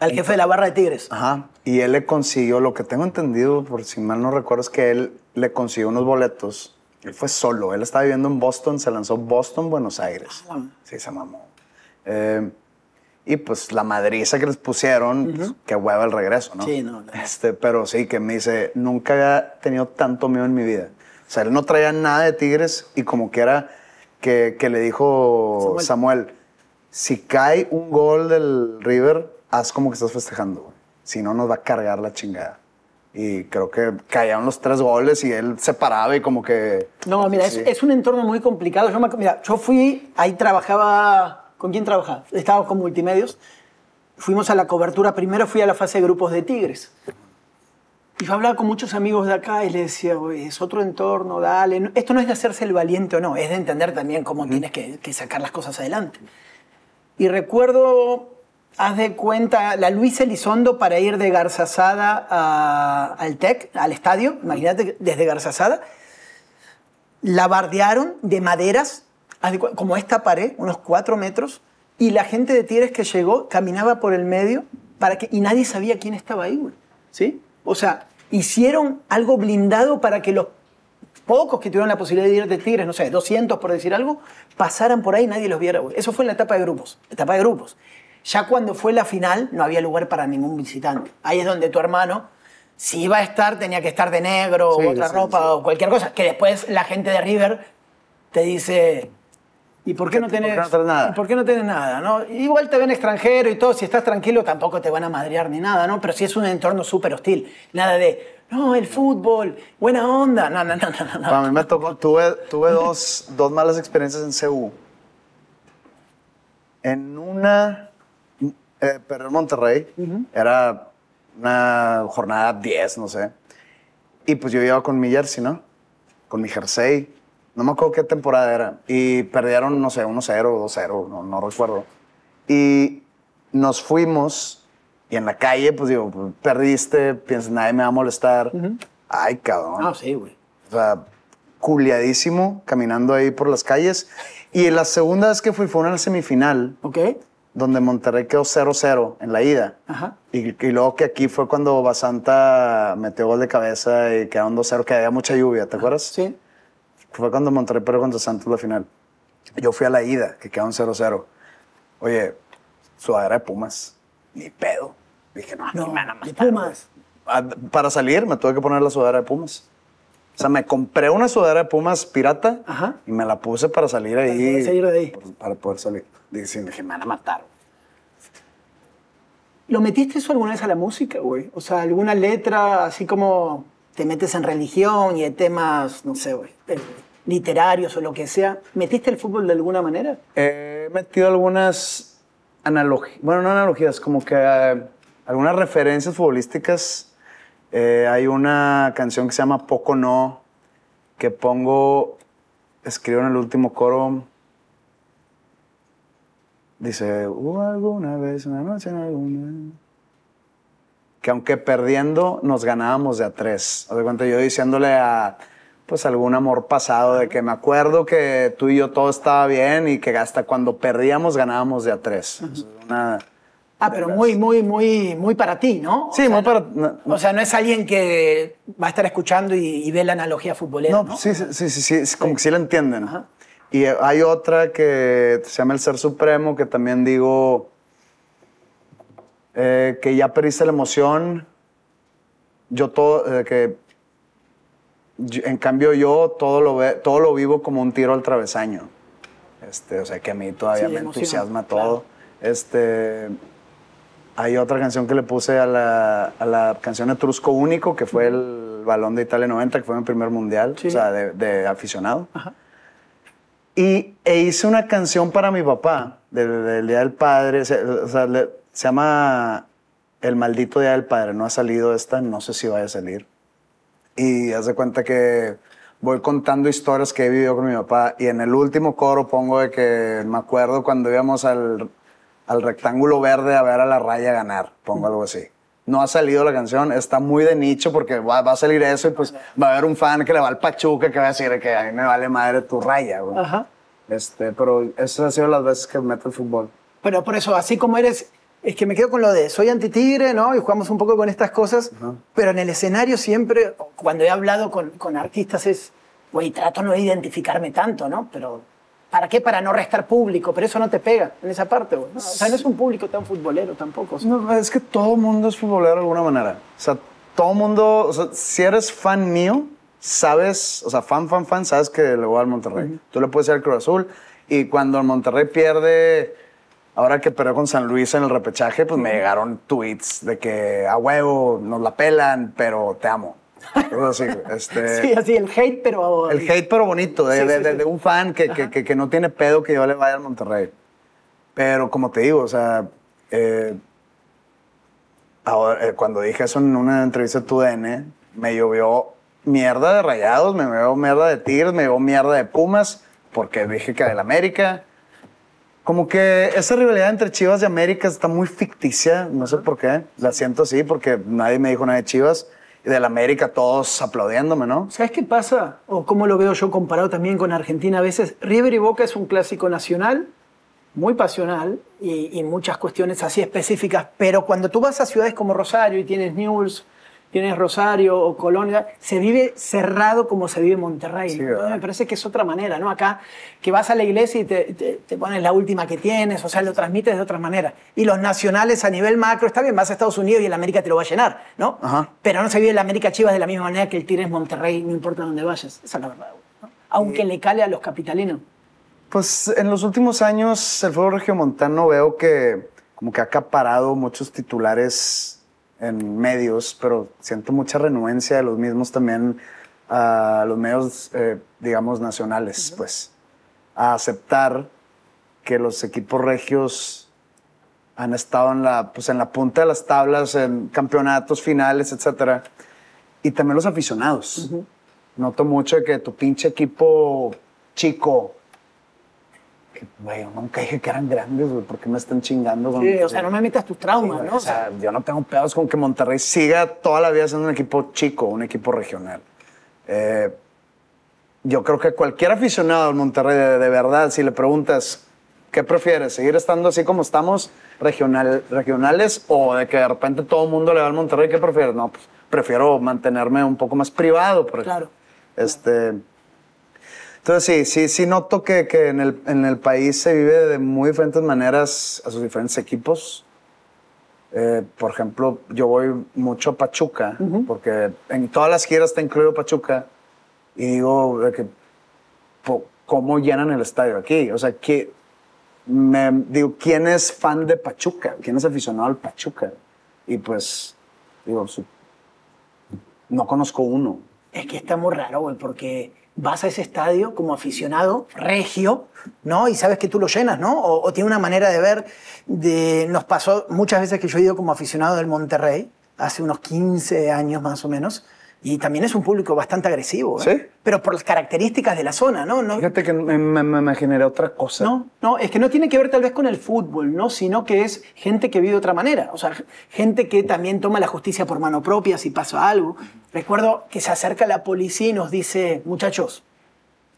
al jefe de la barra de Tigres. Ajá. Y él le consiguió, lo que tengo entendido, por si mal no recuerdo, es que él le consiguió unos boletos. Él fue solo. Él estaba viviendo en Boston, se lanzó Boston, Buenos Aires. Ah, sí, se mamó. Eh, y pues la madriza que les pusieron, pues, que hueva el regreso, ¿no? Sí, no. Este, pero sí, que me dice, nunca había tenido tanto miedo en mi vida. O sea, él no traía nada de Tigres y como que era que, le dijo Samuel, si cae un gol del River, haz como que estás festejando, Si no, nos va a cargar la chingada. Y creo que caían los tres goles y él se paraba y como que... No, mira, es, un entorno muy complicado. Yo, mira, yo fui, ahí trabajaba... ¿Con quién trabajaba? Estábamos con multimedios. Fuimos a la cobertura, primero fui a la fase de grupos de Tigres. Y yo hablaba con muchos amigos de acá y les decía, es otro entorno, dale. Esto no es de hacerse el valiente o no, es de entender también cómo tienes que, que sacar las cosas adelante. Y recuerdo haz de cuenta, la Luis Elizondo para ir de Garzasada al TEC, al estadio, imagínate, desde Garzasada, la bardearon de maderas, como esta pared, unos cuatro metros, y la gente de Tigres que llegó caminaba por el medio para que, y nadie sabía quién estaba ahí, ¿Sí? O sea, hicieron algo blindado para que los pocos que tuvieron la posibilidad de ir de Tigres, no sé, 200 por decir algo, pasaran por ahí y nadie los viera. Eso fue en la etapa de grupos, etapa de grupos. Ya cuando fue la final no había lugar para ningún visitante. Ahí es donde tu hermano, si iba a estar, tenía que estar de negro o otra ropa o cualquier cosa. Que después la gente de River te dice, ¿y por qué no tenés, ¿Por qué nada? qué no tenés nada? ¿no? Igual te ven extranjero y todo, si estás tranquilo tampoco te van a madrear ni nada, ¿no? Pero si es un entorno súper hostil. Nada de, no, el fútbol, buena onda. No, no, no, no. no. A mí me tocó, tuve, tuve dos, dos malas experiencias en CU. En una eh, Monterrey era una jornada 10, no sé. Y pues yo iba con mi jersey, ¿no? Con mi jersey. No me acuerdo qué temporada era. Y perdieron, no sé, 1-0 o 2-0, no, no recuerdo. Y nos fuimos y en la calle, pues digo, perdiste, piensas, nadie me va a molestar. Ay, cabrón. Ah, sí, güey. O sea, culiadísimo caminando ahí por las calles. Y la segunda vez que fui fue una semifinal. Ok donde Monterrey quedó 0-0 en la ida. Ajá. Y, luego que aquí fue cuando Basanta metió gol de cabeza y quedaron 2-0, que había mucha lluvia, ¿te acuerdas? Sí. Fue cuando Monterrey perdió contra Santos la final. Yo fui a la ida, que quedaron 0-0. Oye, sudadera de Pumas. Ni pedo. Dije, no, no, ni Pumas. Ah, para salir me tuve que poner la sudadera de Pumas. O sea, me compré una sudadera de Pumas pirata y me la puse para salir ahí. ahí. Para poder salir diciendo que me van a matar. ¿Lo metiste eso alguna vez a la música, güey? O sea, alguna letra así como te metes en religión y en temas, no sé, güey, eh, literarios o lo que sea. ¿Metiste el fútbol de alguna manera? He metido algunas analogías, bueno, no analogías, como que eh, algunas referencias futbolísticas. Eh, hay una canción que se llama Poco No, que pongo, escribo en el último coro, Dice, hubo alguna vez, una noche en alguna. Que aunque perdiendo, nos ganábamos de a tres. O sea, yo diciéndole a pues algún amor pasado de que me acuerdo que tú y yo todo estaba bien y que hasta cuando perdíamos ganábamos de a tres. ah, pero muy, muy, muy, muy para ti, ¿no? Sí, muy para... No, o sea, no es alguien que va a estar escuchando y, ve la analogía futbolera, ¿no? ¿no? Sí, sí, sí, sí, como que sí la entienden. Ajá. Y hay otra que se llama El Ser Supremo, que también digo eh, que ya perdiste la emoción. Yo todo, eh, que en cambio yo todo lo, ve, todo lo vivo como un tiro al travesaño. Este, o sea, que a mí todavía me entusiasma todo. Este, hay otra canción que le puse a la, a la canción Etrusco Único, que fue el Balón de Italia 90, que fue mi primer mundial, o sea, de, de aficionado. Ajá. Y e hice una canción para mi papá, del, Día del Padre, se, se llama El maldito Día del Padre, no ha salido esta, no sé si vaya a salir. Y hace cuenta que voy contando historias que he vivido con mi papá y en el último coro pongo de que me acuerdo cuando íbamos al, al rectángulo verde a ver a la raya ganar, pongo algo así no ha salido la canción, está muy de nicho porque va, a salir eso y pues va a haber un fan que le va al Pachuca que va a decir que a me vale madre tu raya, Este, pero esas han sido las veces que meto el fútbol. Pero por eso, así como eres, es que me quedo con lo de soy anti tigre ¿no? Y jugamos un poco con estas cosas, pero en el escenario siempre, cuando he hablado con, con artistas es, güey, trato no de identificarme tanto, ¿no? Pero ¿Para qué? Para no restar público, pero eso no te pega en esa parte, güey. o sea, no es un público tan futbolero tampoco. no, es que todo mundo es futbolero de alguna manera. O sea, todo mundo, si eres fan mío, sabes, o sea, fan, fan, fan, sabes que le voy al Monterrey. Tú le puedes ir al Cruz Azul y cuando el Monterrey pierde, ahora que perdió con San Luis en el repechaje, pues me llegaron tweets de que a huevo nos la pelan, pero te amo. Así, este, sí, así, el hate, pero. El hate, pero bonito, de, un fan que, que, que, no tiene pedo que yo le vaya al Monterrey. Pero como te digo, o sea, eh, ahora, eh, cuando dije eso en una entrevista de DN me llovió mierda de rayados, me llovió mierda de tigres, me llovió mierda de pumas, porque dije que del América. Como que esa rivalidad entre Chivas y América está muy ficticia, no sé por qué. La siento así, porque nadie me dijo nada de Chivas del América todos aplaudiéndome, ¿no? ¿Sabes qué pasa? O cómo lo veo yo comparado también con Argentina a veces. River y Boca es un clásico nacional, muy pasional y, y muchas cuestiones así específicas, pero cuando tú vas a ciudades como Rosario y tienes News tienes Rosario o Colonia, se vive cerrado como se vive Monterrey. Me parece que es otra manera, ¿no? Acá que vas a la iglesia y te, pones la última que tienes, o sea, lo transmites de otra manera. Y los nacionales a nivel macro, está bien, vas a Estados Unidos y el América te lo va a llenar, ¿no? Pero no se vive la América Chivas de la misma manera que el Tires Monterrey, no importa dónde vayas. Esa es la verdad, Aunque eh, le cale a los capitalinos. Pues en los últimos años el Regio Montano, veo que como que ha acaparado muchos titulares en medios, pero siento mucha renuencia de los mismos también a los medios, eh, digamos, nacionales, pues, a aceptar que los equipos regios han estado en la, pues, en la punta de las tablas, en campeonatos finales, etcétera, y también los aficionados. Noto mucho que tu pinche equipo chico, dije, güey, nunca dije que eran grandes, güey, ¿por qué me están chingando? Sí, o sea, no me metas tus traumas, ¿no? O sea, yo no tengo pedos con que Monterrey siga toda la vida siendo un equipo chico, un equipo regional. Eh, yo creo que cualquier aficionado al Monterrey, de, verdad, si le preguntas, ¿qué prefieres? ¿Seguir estando así como estamos, regional, regionales, o de que de repente todo el mundo le va al Monterrey? ¿Qué prefieres? No, pues prefiero mantenerme un poco más privado. Por claro. Este. Entonces sí, sí, sí noto que, que en, el, en, el, país se vive de muy diferentes maneras a sus diferentes equipos. Eh, por ejemplo, yo voy mucho a Pachuca, porque en todas las giras está incluido Pachuca, y digo, que, ¿cómo llenan el estadio aquí? O sea, que me, digo, ¿quién es fan de Pachuca? ¿Quién es aficionado al Pachuca? Y pues, digo, no conozco uno. Es que está muy raro, güey, porque vas a ese estadio como aficionado regio, ¿no? Y sabes que tú lo llenas, ¿no? O, o tiene una manera de ver, de, nos pasó muchas veces que yo he ido como aficionado del Monterrey, hace unos 15 años más o menos, y también es un público bastante agresivo. ¿eh? ¿Sí? Pero por las características de la zona, ¿no? no Fíjate que me, me, me, genera otra cosa. No, no, es que no tiene que ver tal vez con el fútbol, ¿no? Sino que es gente que vive de otra manera. O sea, gente que también toma la justicia por mano propia si pasa algo. Recuerdo que se acerca la policía y nos dice, muchachos,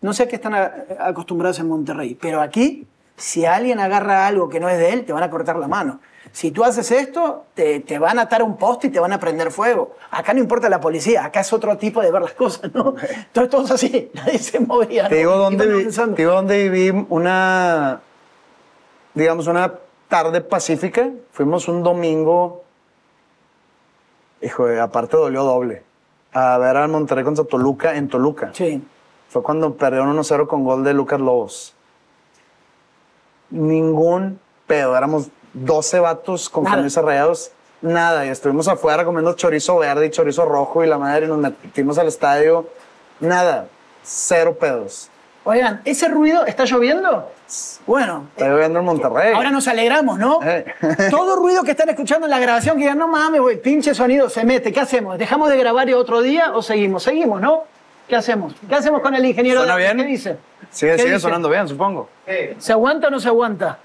no sé a qué están acostumbrados en Monterrey, pero aquí, si alguien agarra algo que no es de él, te van a cortar la mano. Si tú haces esto, te, te van a atar un poste y te van a prender fuego. Acá no importa la policía, acá es otro tipo de ver las cosas, ¿no? Entonces todo es así, nadie se movía. Te digo, dónde, viví una, digamos, una tarde pacífica. Fuimos un domingo, hijo, aparte dolió doble, a ver al Monterrey contra Toluca en Toluca. Sí. Fue cuando perdieron 1-0 con gol de Lucas Lobos. Ningún pedo, éramos 12 vatos con camisas rayados, nada. Y estuvimos afuera comiendo chorizo verde y chorizo rojo y la madre, y nos metimos al estadio, nada, cero pedos. Oigan, ¿ese ruido está lloviendo? Bueno. Está lloviendo en Monterrey. Ahora nos alegramos, ¿no? Eh. Todo ruido que están escuchando en la grabación, que digan, no mames, güey, pinche sonido se mete. ¿Qué hacemos? ¿Dejamos de grabar y otro día o seguimos? Seguimos, ¿no? ¿Qué hacemos? ¿Qué hacemos con el ingeniero? ¿Suena ¿Qué dice? Sigue, sonando bien, supongo. ¿Se aguanta o no se aguanta?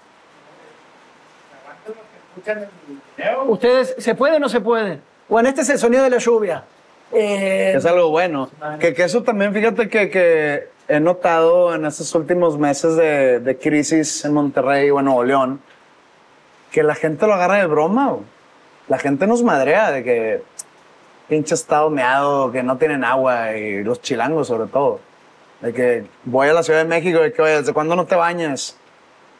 ¿Ustedes se puede o no se puede? Bueno, este es el sonido de la lluvia. Eh, es algo bueno. Que, eso también, fíjate que, he notado en estos últimos meses de, crisis en Monterrey o en Nuevo León, que la gente lo agarra de broma. La gente nos madrea de que pinche estado meado, que no tienen agua y los chilangos sobre todo. De que voy a la Ciudad de México y que, oye, ¿desde cuándo no te bañas?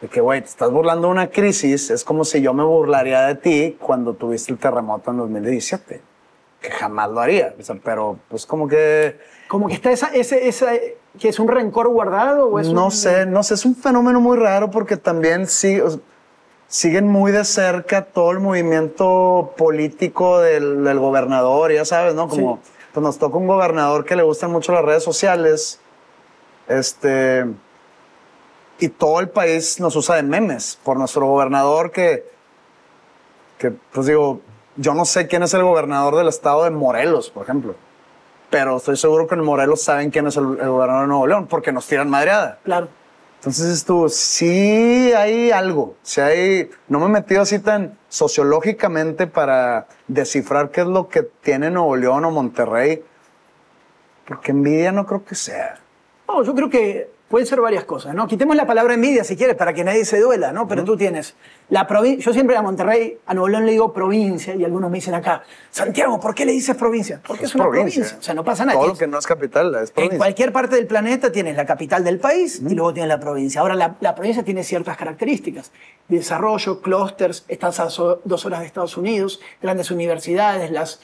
de que, güey, te estás burlando de una crisis, es como si yo me burlaría de ti cuando tuviste el terremoto en 2017, que jamás lo haría, pero pues como que... Como que está esa, ese, esa, que es un rencor guardado o es No sé, no sé, es un fenómeno muy raro porque también sí, siguen muy de cerca todo el movimiento político del, gobernador, ya sabes, ¿no? Como pues nos toca un gobernador que le gustan mucho las redes sociales, este y todo el país nos usa de memes por nuestro gobernador que, que pues digo, yo no sé quién es el gobernador del estado de Morelos, por ejemplo, pero estoy seguro que en Morelos saben quién es el, gobernador de Nuevo León porque nos tiran madreada. Claro. Entonces tú, sí hay algo, si hay, no me he metido así tan sociológicamente para descifrar qué es lo que tiene Nuevo León o Monterrey, porque envidia no creo que sea. No, yo creo que Pueden ser varias cosas, ¿no? Quitemos la palabra envidia si quieres, para que nadie se duela, ¿no? Pero tú tienes la provincia. Yo siempre a Monterrey, a Nuevo León le digo provincia y algunos me dicen acá, Santiago, ¿por qué le dices provincia? Porque es, una provincia. O sea, no pasa nada. Todo lo que no es capital es provincia. En cualquier parte del planeta tienes la capital del país y luego tienes la provincia. Ahora, la, provincia tiene ciertas características: desarrollo, clústeres, estás a dos horas de Estados Unidos, grandes universidades, las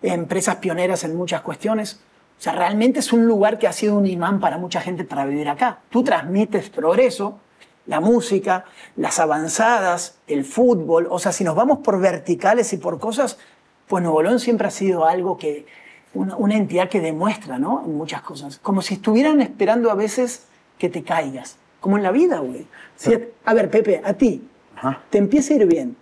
empresas pioneras en muchas cuestiones. O sea, realmente es un lugar que ha sido un imán para mucha gente para vivir acá. Tú transmites progreso, la música, las avanzadas, el fútbol. O sea, si nos vamos por verticales y por cosas, pues Nuevo siempre ha sido algo que, una, entidad que demuestra, ¿no? En muchas cosas. Como si estuvieran esperando a veces que te caigas. Como en la vida, güey. a, ver, Pepe, a ti, te empieza a ir bien.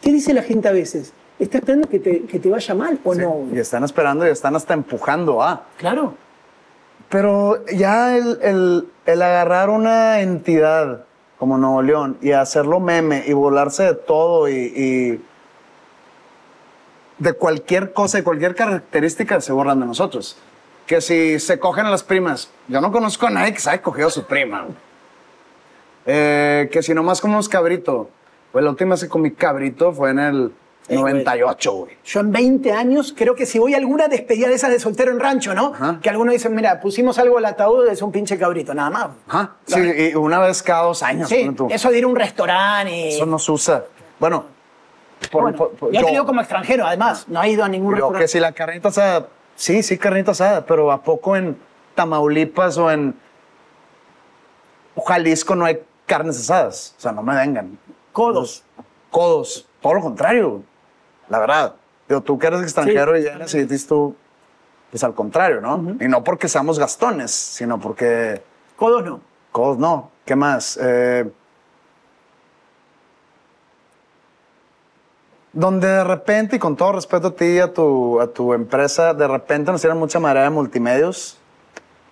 ¿Qué dice la gente a veces? está esperando que te, que te vaya mal o no. Y están esperando y están hasta empujando a. ¿ah? Claro. Pero ya el, el, el, agarrar una entidad como Nuevo León y hacerlo meme y volarse de todo y, de cualquier cosa, de cualquier característica, se borran de nosotros. Que si se cogen las primas, yo no conozco a nadie que se haya cogido a su prima. Eh, que si nomás comemos cabrito, pues la última vez que comí cabrito fue en el 98, güey. Yo en 20 años, creo que si voy a alguna despedida de esas de soltero en rancho, ¿no? Que algunos dicen, mira, pusimos algo al ataúd, es un pinche cabrito, nada más. Ajá. Sí, y una vez cada dos años. Sí, eso de ir a un restaurante. Eso no se usa. Bueno, yo, he te como extranjero, además, no ha ido a ningún yo que si la carnita asada, sí, sí, carnita asada, pero ¿a poco en Tamaulipas o en Jalisco no hay carnes asadas? O sea, no me vengan. Codos. codos. Todo lo contrario. La verdad. tú que eres extranjero y ya y tú, pues al contrario, ¿no? Y no porque seamos gastones, sino porque... Codos no. Codos no. ¿Qué más? Eh, donde de repente, y con todo respeto a ti y a tu, a tu empresa, de repente nos dieron mucha marea de multimedios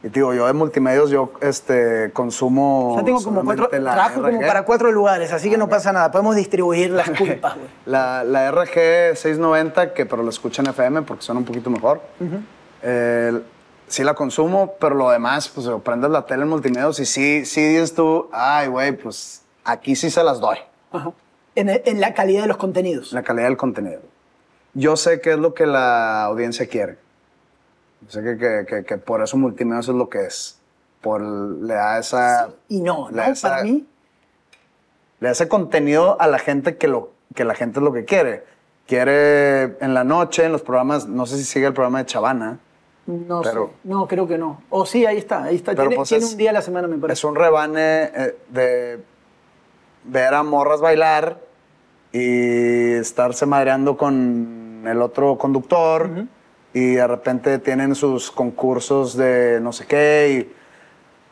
y digo, yo de multimedios, yo este, consumo. Yo tengo como cuatro. Trabajo como para cuatro lugares, así que no pasa nada. Podemos distribuir las culpas, güey. La, la, RG 690, que pero lo escuchan FM porque suena un poquito mejor. sí la consumo, pero lo demás, pues prendes la tele en multimedios y sí, sí dices tú, ay, güey, pues aquí sí se las doy. En, en la calidad de los contenidos. En La calidad del contenido. Yo sé qué es lo que la audiencia quiere. Sé que, que, que, por eso multimedia es lo que es. Por, le da esa... y no, para mí... Le da ese contenido a la gente que, lo, que la gente es lo que quiere. Quiere en la noche, en los programas, no sé si sigue el programa de Chavana. No, pero, no creo que no. O sí, ahí está, ahí está. Pues, tiene, es, un día a la semana, me parece. Es un rebane eh, de ver a morras bailar y estarse madreando con el otro conductor y de repente tienen sus concursos de no sé qué y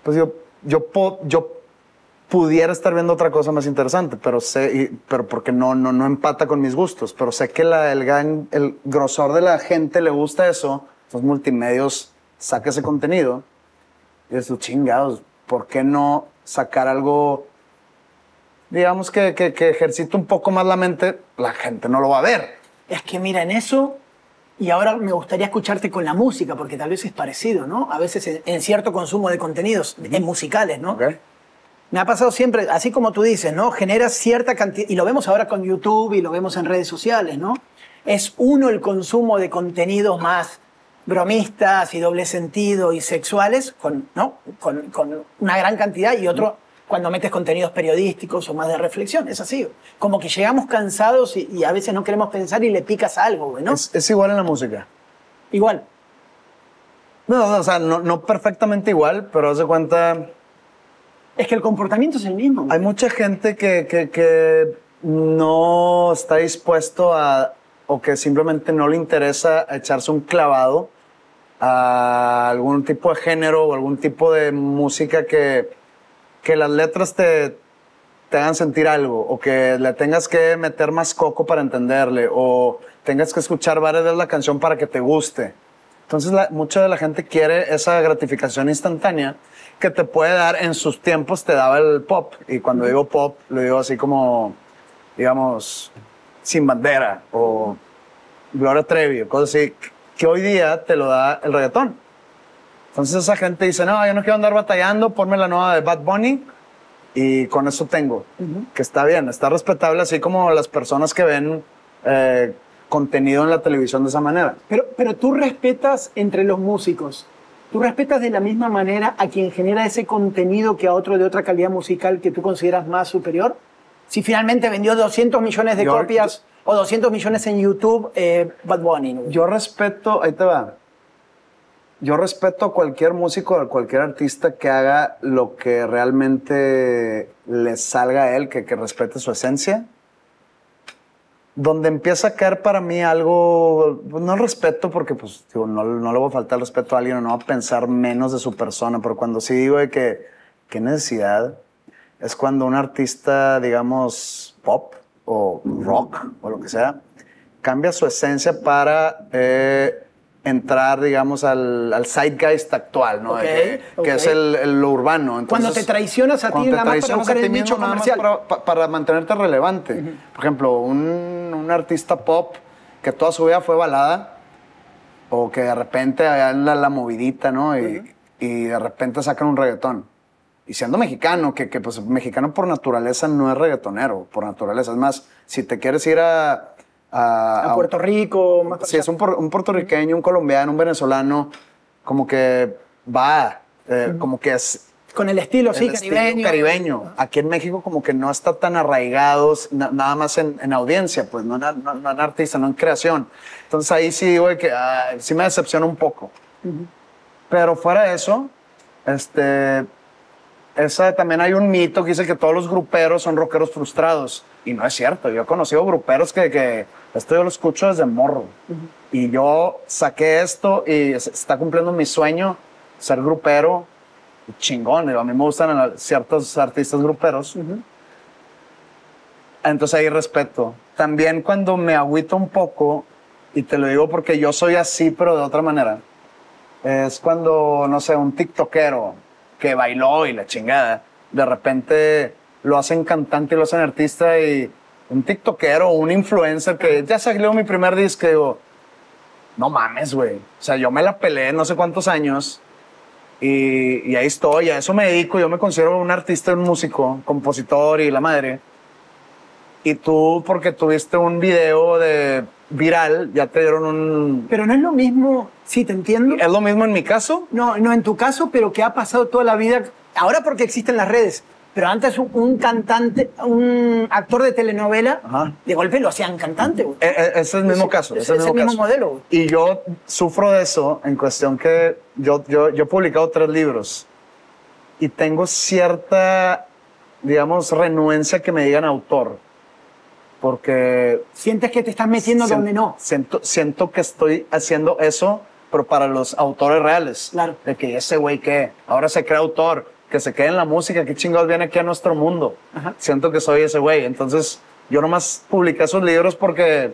pues yo yo yo pudiera estar viendo otra cosa más interesante, pero sé pero porque no no no empata con mis gustos, pero sé que la, el gran, el grosor de la gente le gusta eso, los multimedios saca ese contenido y es chingados, ¿por qué no sacar algo digamos que, que, que ejercita un poco más la mente, la gente no lo va a ver. Es que mira, en eso y ahora me gustaría escucharte con la música, porque tal vez es parecido, ¿no? A veces en, cierto consumo de contenidos, musicales, ¿no? Me ha pasado siempre, así como tú dices, ¿no? genera cierta cantidad, y lo vemos ahora con YouTube y lo vemos en redes sociales, ¿no? Es uno el consumo de contenidos más bromistas y doble sentido y sexuales, con, ¿no? con, una gran cantidad, y otro cuando metes contenidos periodísticos o más de reflexión. Es así. Como que llegamos cansados y, a veces no queremos pensar y le picas algo, güey, ¿no? Es, igual en la música. Igual. No, o sea, no, perfectamente igual, pero hace cuenta. Es que el comportamiento es el mismo. Hay mucha gente que, que, que no está dispuesto a. o que simplemente no le interesa echarse un clavado a algún tipo de género o algún tipo de música que que las letras te, te hagan sentir algo o que le tengas que meter más coco para entenderle o tengas que escuchar varias veces la canción para que te guste. Entonces, mucha de la gente quiere esa gratificación instantánea que te puede dar en sus tiempos, te daba el pop. Y cuando digo pop, lo digo así como, digamos, sin bandera o Gloria Trevi o cosas así, que hoy día te lo da el reggaetón. Entonces esa gente dice, no, yo no quiero andar batallando, ponme la nueva de Bad Bunny y con eso tengo. Que está bien, está respetable, así como las personas que ven eh, contenido en la televisión de esa manera. Pero, pero tú respetas entre los músicos, tú respetas de la misma manera a quien genera ese contenido que a otro de otra calidad musical que tú consideras más superior. Si finalmente vendió 200 millones de copias o 200 millones en YouTube, eh, Bad Bunny. Yo respeto, ahí te va yo respeto a cualquier músico, a cualquier artista que haga lo que realmente le salga a él, que, respete su esencia. Donde empieza a caer para mí algo, pues, no respeto porque pues digo, no, no, le voy a faltar el respeto a alguien o no va a pensar menos de su persona, pero cuando sí digo de que qué necesidad es cuando un artista, digamos, pop o rock o lo que sea, cambia su esencia para... Eh, entrar, digamos, al, al zeitgeist actual, ¿no? que, es el, lo urbano. cuando te traicionas a ti, nada más para el nicho comercial. Para, para, mantenerte relevante. Por ejemplo, un, un, artista pop que toda su vida fue balada, o que de repente hay la, movidita, ¿no? Y, y, de repente sacan un reggaetón. Y siendo mexicano, que, que pues mexicano por naturaleza no es reggaetonero, por naturaleza. Es más, si te quieres ir a a, Puerto Rico. Más si es un, un, puertorriqueño, un colombiano, un venezolano, como que va, eh, como que es... Con el estilo, sí, caribeño. Ah. Aquí en México como que no está tan arraigados nada más en, en, audiencia, pues no, no, en artista, no en creación. Entonces ahí sí digo que sí me decepciona un poco. Pero fuera de eso, este, esa, también hay un mito que dice que todos los gruperos son rockeros frustrados. Y no es cierto. Yo he conocido gruperos que, que esto yo lo escucho desde morro. Y yo saqué esto y está cumpliendo mi sueño, ser grupero. Chingón. A mí me gustan ciertos artistas gruperos. Entonces ahí respeto. También cuando me agüito un poco, y te lo digo porque yo soy así, pero de otra manera, es cuando, no sé, un tiktokero que bailó y la chingada, de repente lo hacen cantante, lo hacen artista y un tiktokero, un influencer que ya salió mi primer disco, digo, no mames, güey. O sea, yo me la peleé no sé cuántos años y, ahí estoy, a eso me dedico, yo me considero un artista, un músico, compositor y la madre. Y tú, porque tuviste un video de viral, ya te dieron un... Pero no es lo mismo, sí, te entiendo. ¿Es lo mismo en mi caso? No, no en tu caso, pero que ha pasado toda la vida, ahora porque existen las redes, pero antes un cantante, un actor de telenovela, de golpe lo hacían cantante. Eh, eh, ese es el mismo caso. Es, ese es el mismo, modelo. Y yo sufro de eso en cuestión que yo, yo, yo he publicado tres libros y tengo cierta, digamos, renuencia que me digan autor. Porque... Sientes que te estás metiendo donde no. Siento, siento que estoy haciendo eso, pero para los autores reales. Claro. De que ese güey que ahora se crea autor que se quede en la música, qué chingados viene aquí a nuestro mundo. Siento que soy ese güey. Entonces, yo nomás publiqué esos libros porque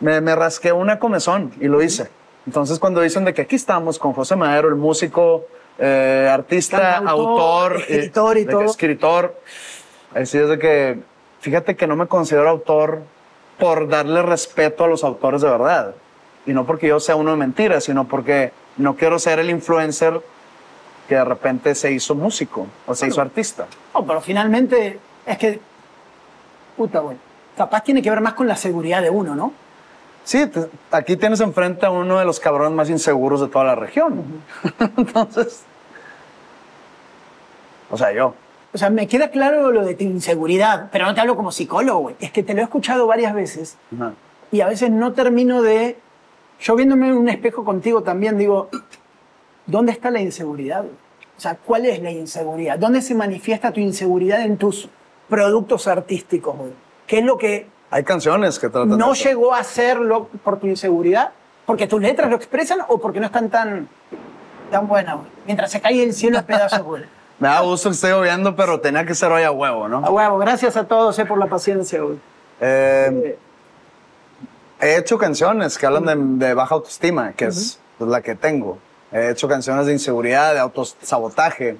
me, me, rasqué una comezón y lo hice. Entonces, cuando dicen de que aquí estamos con José Madero, el músico, eh, artista, autor, eh, escritor Escritor. Así es de que, fíjate que no me considero autor por darle respeto a los autores de verdad. Y no porque yo sea uno de mentiras, sino porque no quiero ser el influencer que de repente se hizo músico o se hizo artista. No, pero finalmente es que, puta, güey, capaz tiene que ver más con la seguridad de uno, ¿no? Sí, aquí tienes enfrente a uno de los cabrones más inseguros de toda la región. Entonces, o sea, yo. O sea, me queda claro lo de tu inseguridad, pero no te hablo como psicólogo, güey. Es que te lo he escuchado varias veces y a veces no termino de... Yo viéndome en un espejo contigo también digo, ¿Dónde está la inseguridad? O sea, ¿cuál es la inseguridad? ¿Dónde se manifiesta tu inseguridad en tus productos artísticos? ¿Qué es lo que... Hay canciones que tratan... No llegó a serlo por tu inseguridad, porque tus letras lo expresan o porque no están tan, tan buenas. Mientras se cae el cielo a pedazos, güey. Me da gusto que esté pero tenía que ser hoy a huevo, ¿no? A huevo. Gracias a todos eh, por la paciencia, güey. Em, eh, he hecho canciones que hablan de, baja autoestima, que es la que tengo. He hecho canciones de inseguridad, de autosabotaje.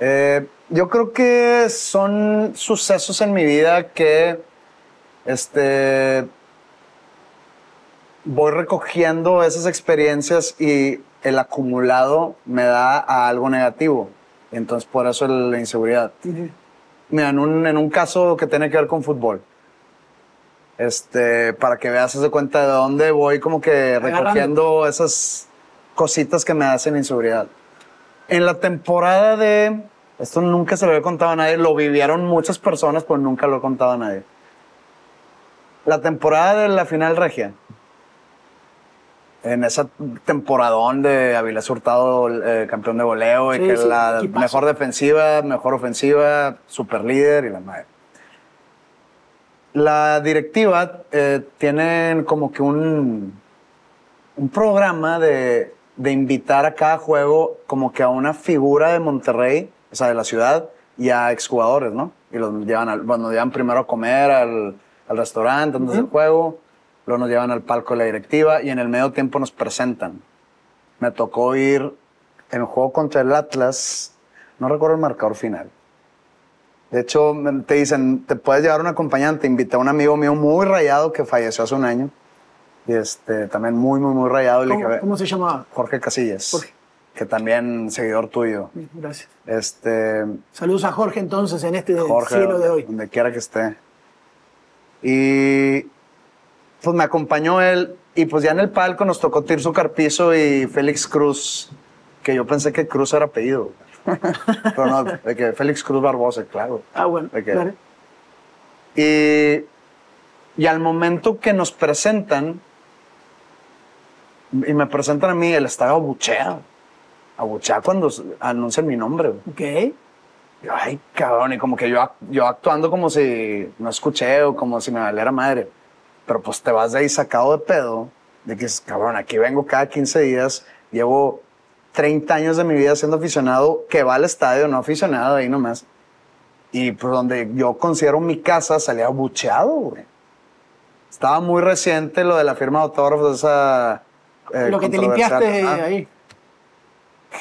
Eh, yo creo que son sucesos en mi vida que este, voy recogiendo esas experiencias y el acumulado me da a algo negativo. Entonces, por eso la inseguridad. Mira, en un, en un caso que tiene que ver con fútbol. Este, para que veas, de cuenta de dónde voy como que recogiendo esas cositas que me hacen inseguridad. En la temporada de... Esto nunca se lo había contado a nadie, lo vivieron muchas personas, pero nunca lo he contado a nadie. La temporada de la final regia, en esa temporadón de Avilés Hurtado, eh, campeón de voleo, y que sí, la mejor defensiva, mejor ofensiva, super líder y la madre. La directiva eh, tienen como que un, un programa de de invitar a cada juego como que a una figura de Monterrey, o sea, de la ciudad, y a exjugadores, ¿no? Y los llevan, al, llevan primero a comer al, restaurante antes el juego, luego nos llevan al palco de la directiva y en el medio tiempo nos presentan. Me tocó ir en el juego contra el Atlas, no recuerdo el marcador final. De hecho, te dicen, te puedes llevar un acompañante. Invité a un amigo mío muy rayado que falleció hace un año y este, también muy, muy, muy rayado. ¿Cómo, se llamaba? Jorge Casillas. Jorge. Que también seguidor tuyo. Gracias. Este, Saludos a Jorge entonces en este Jorge, cielo de hoy. Donde quiera que esté. Y pues me acompañó él y pues ya en el palco nos tocó Tirso Carpizo y Félix Cruz, que yo pensé que Cruz era apellido. Pero no, de que Félix Cruz Barbosa, claro. Ah, bueno. claro. Y, y al momento que nos presentan, y me presentan a mí, el estadio abuchea. Abuchea cuando anuncian mi nombre. Ok. Yo, ay, cabrón, y como que yo, yo actuando como si no escuché o como si me valiera madre. Pero pues te vas de ahí sacado de pedo, de que, cabrón, aquí vengo cada 15 días, llevo 30 años de mi vida siendo aficionado, que va al estadio, no aficionado, ahí nomás. Y pues donde yo considero mi casa salía abucheado, güey. Estaba muy reciente lo de la firma de autógrafos, esa eh, lo que te limpiaste ahí.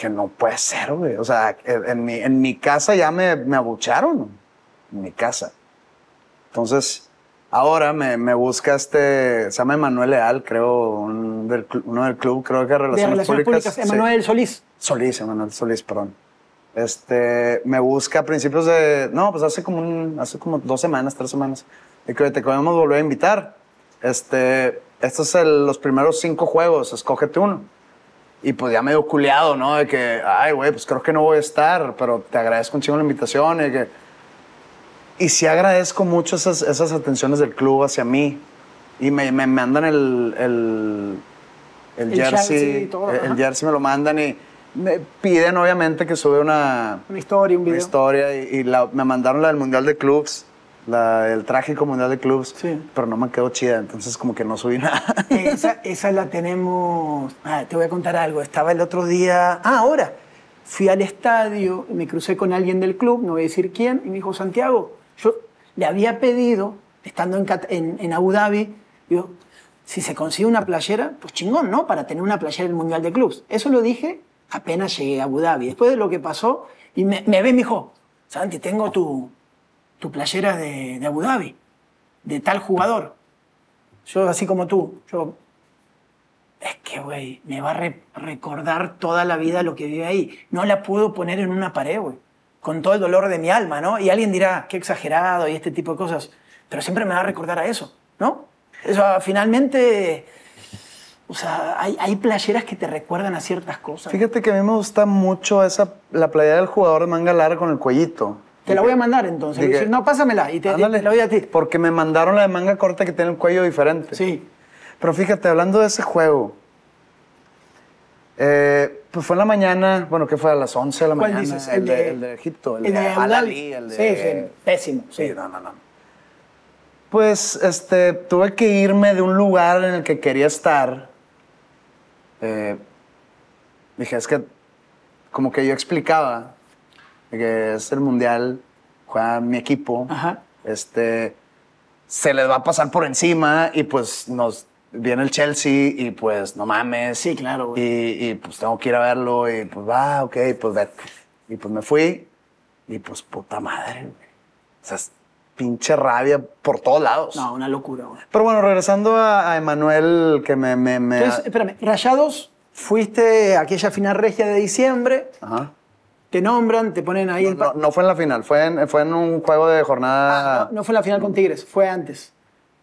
Que no puede ser, güey. O sea, en mi, casa ya me, me abucharon. En mi casa. Entonces, ahora me, busca este, se llama Emanuel Leal, creo, uno del club, creo que Relaciones, de Relaciones Públicas. Emanuel Solís. Solís, Emanuel Solís, perdón. Este, me busca a principios de, no, pues hace como, un, hace como dos semanas, tres semanas, y creo que te podemos volver a invitar. Este, estos son los primeros cinco juegos, escógete uno. Y pues ya medio culeado, ¿no? De que, ay, güey, pues creo que no voy a estar, pero te agradezco un chingo la invitación. Y, que... y sí agradezco mucho esas, atenciones del club hacia mí. Y me, mandan el, el, el, jersey. el, jersey me lo mandan y me piden, obviamente, que sube una. Una historia, un video. Una historia. Y, me mandaron la del Mundial de Clubs la, el trágico mundial de clubs, pero no me quedó chida, entonces como que no subí nada. Esa, la tenemos, ah, te voy a contar algo, estaba el otro día, ah, ahora, fui al estadio, me crucé con alguien del club, no voy a decir quién, y me dijo, Santiago, yo le había pedido, estando en, en, Abu Dhabi, yo si se consigue una playera, pues chingón, ¿no? Para tener una playera el Mundial de Clubs. Eso lo dije apenas llegué a Abu Dhabi. Después de lo que pasó, y me, me ve y me dijo, Santi, tengo tu, tu playera de, Abu Dhabi, de tal jugador. Yo, así como tú, yo es que, güey, me va a recordar toda la vida lo que vive ahí. No la puedo poner en una pared, güey. Con todo el dolor de mi alma, ¿no? Y alguien dirá, qué exagerado y este tipo de cosas. Pero siempre me va a recordar a eso, ¿no? sea, finalmente, o sea, hay, playeras que te recuerdan a ciertas cosas. Fíjate que a mí me gusta mucho esa, la playera del jugador de manga larga con el cuellito. Te la voy a mandar entonces. no, pásamela y te, la voy a ti. Porque me mandaron la de manga corta que tiene el cuello diferente. Sí. Pero fíjate, hablando de ese juego, eh, pues fue en la mañana, bueno, que fue a las 11 de la mañana. El, de, Egipto, el, de, el de. Sí, sí, pésimo. Sí, no, no, no. Pues este, tuve que irme de un lugar en el que quería estar. Eh, dije, es que, como que yo explicaba que es el mundial, juega mi equipo, este, se les va a pasar por encima y pues nos viene el Chelsea y pues no mames. Sí, claro. Y, y, pues tengo que ir a verlo y pues va, ok, pues vete. Y pues me fui y pues puta madre. O sea, pinche rabia por todos lados. No, una locura. Pero bueno, regresando a, Emanuel que me, me, me... Entonces, espérame, Rayados, fuiste a aquella final regia de diciembre. Ajá te nombran, te ponen ahí. No, fue en la final, fue en, fue en un juego de jornada. Ah, no, fue en la final con Tigres, fue antes.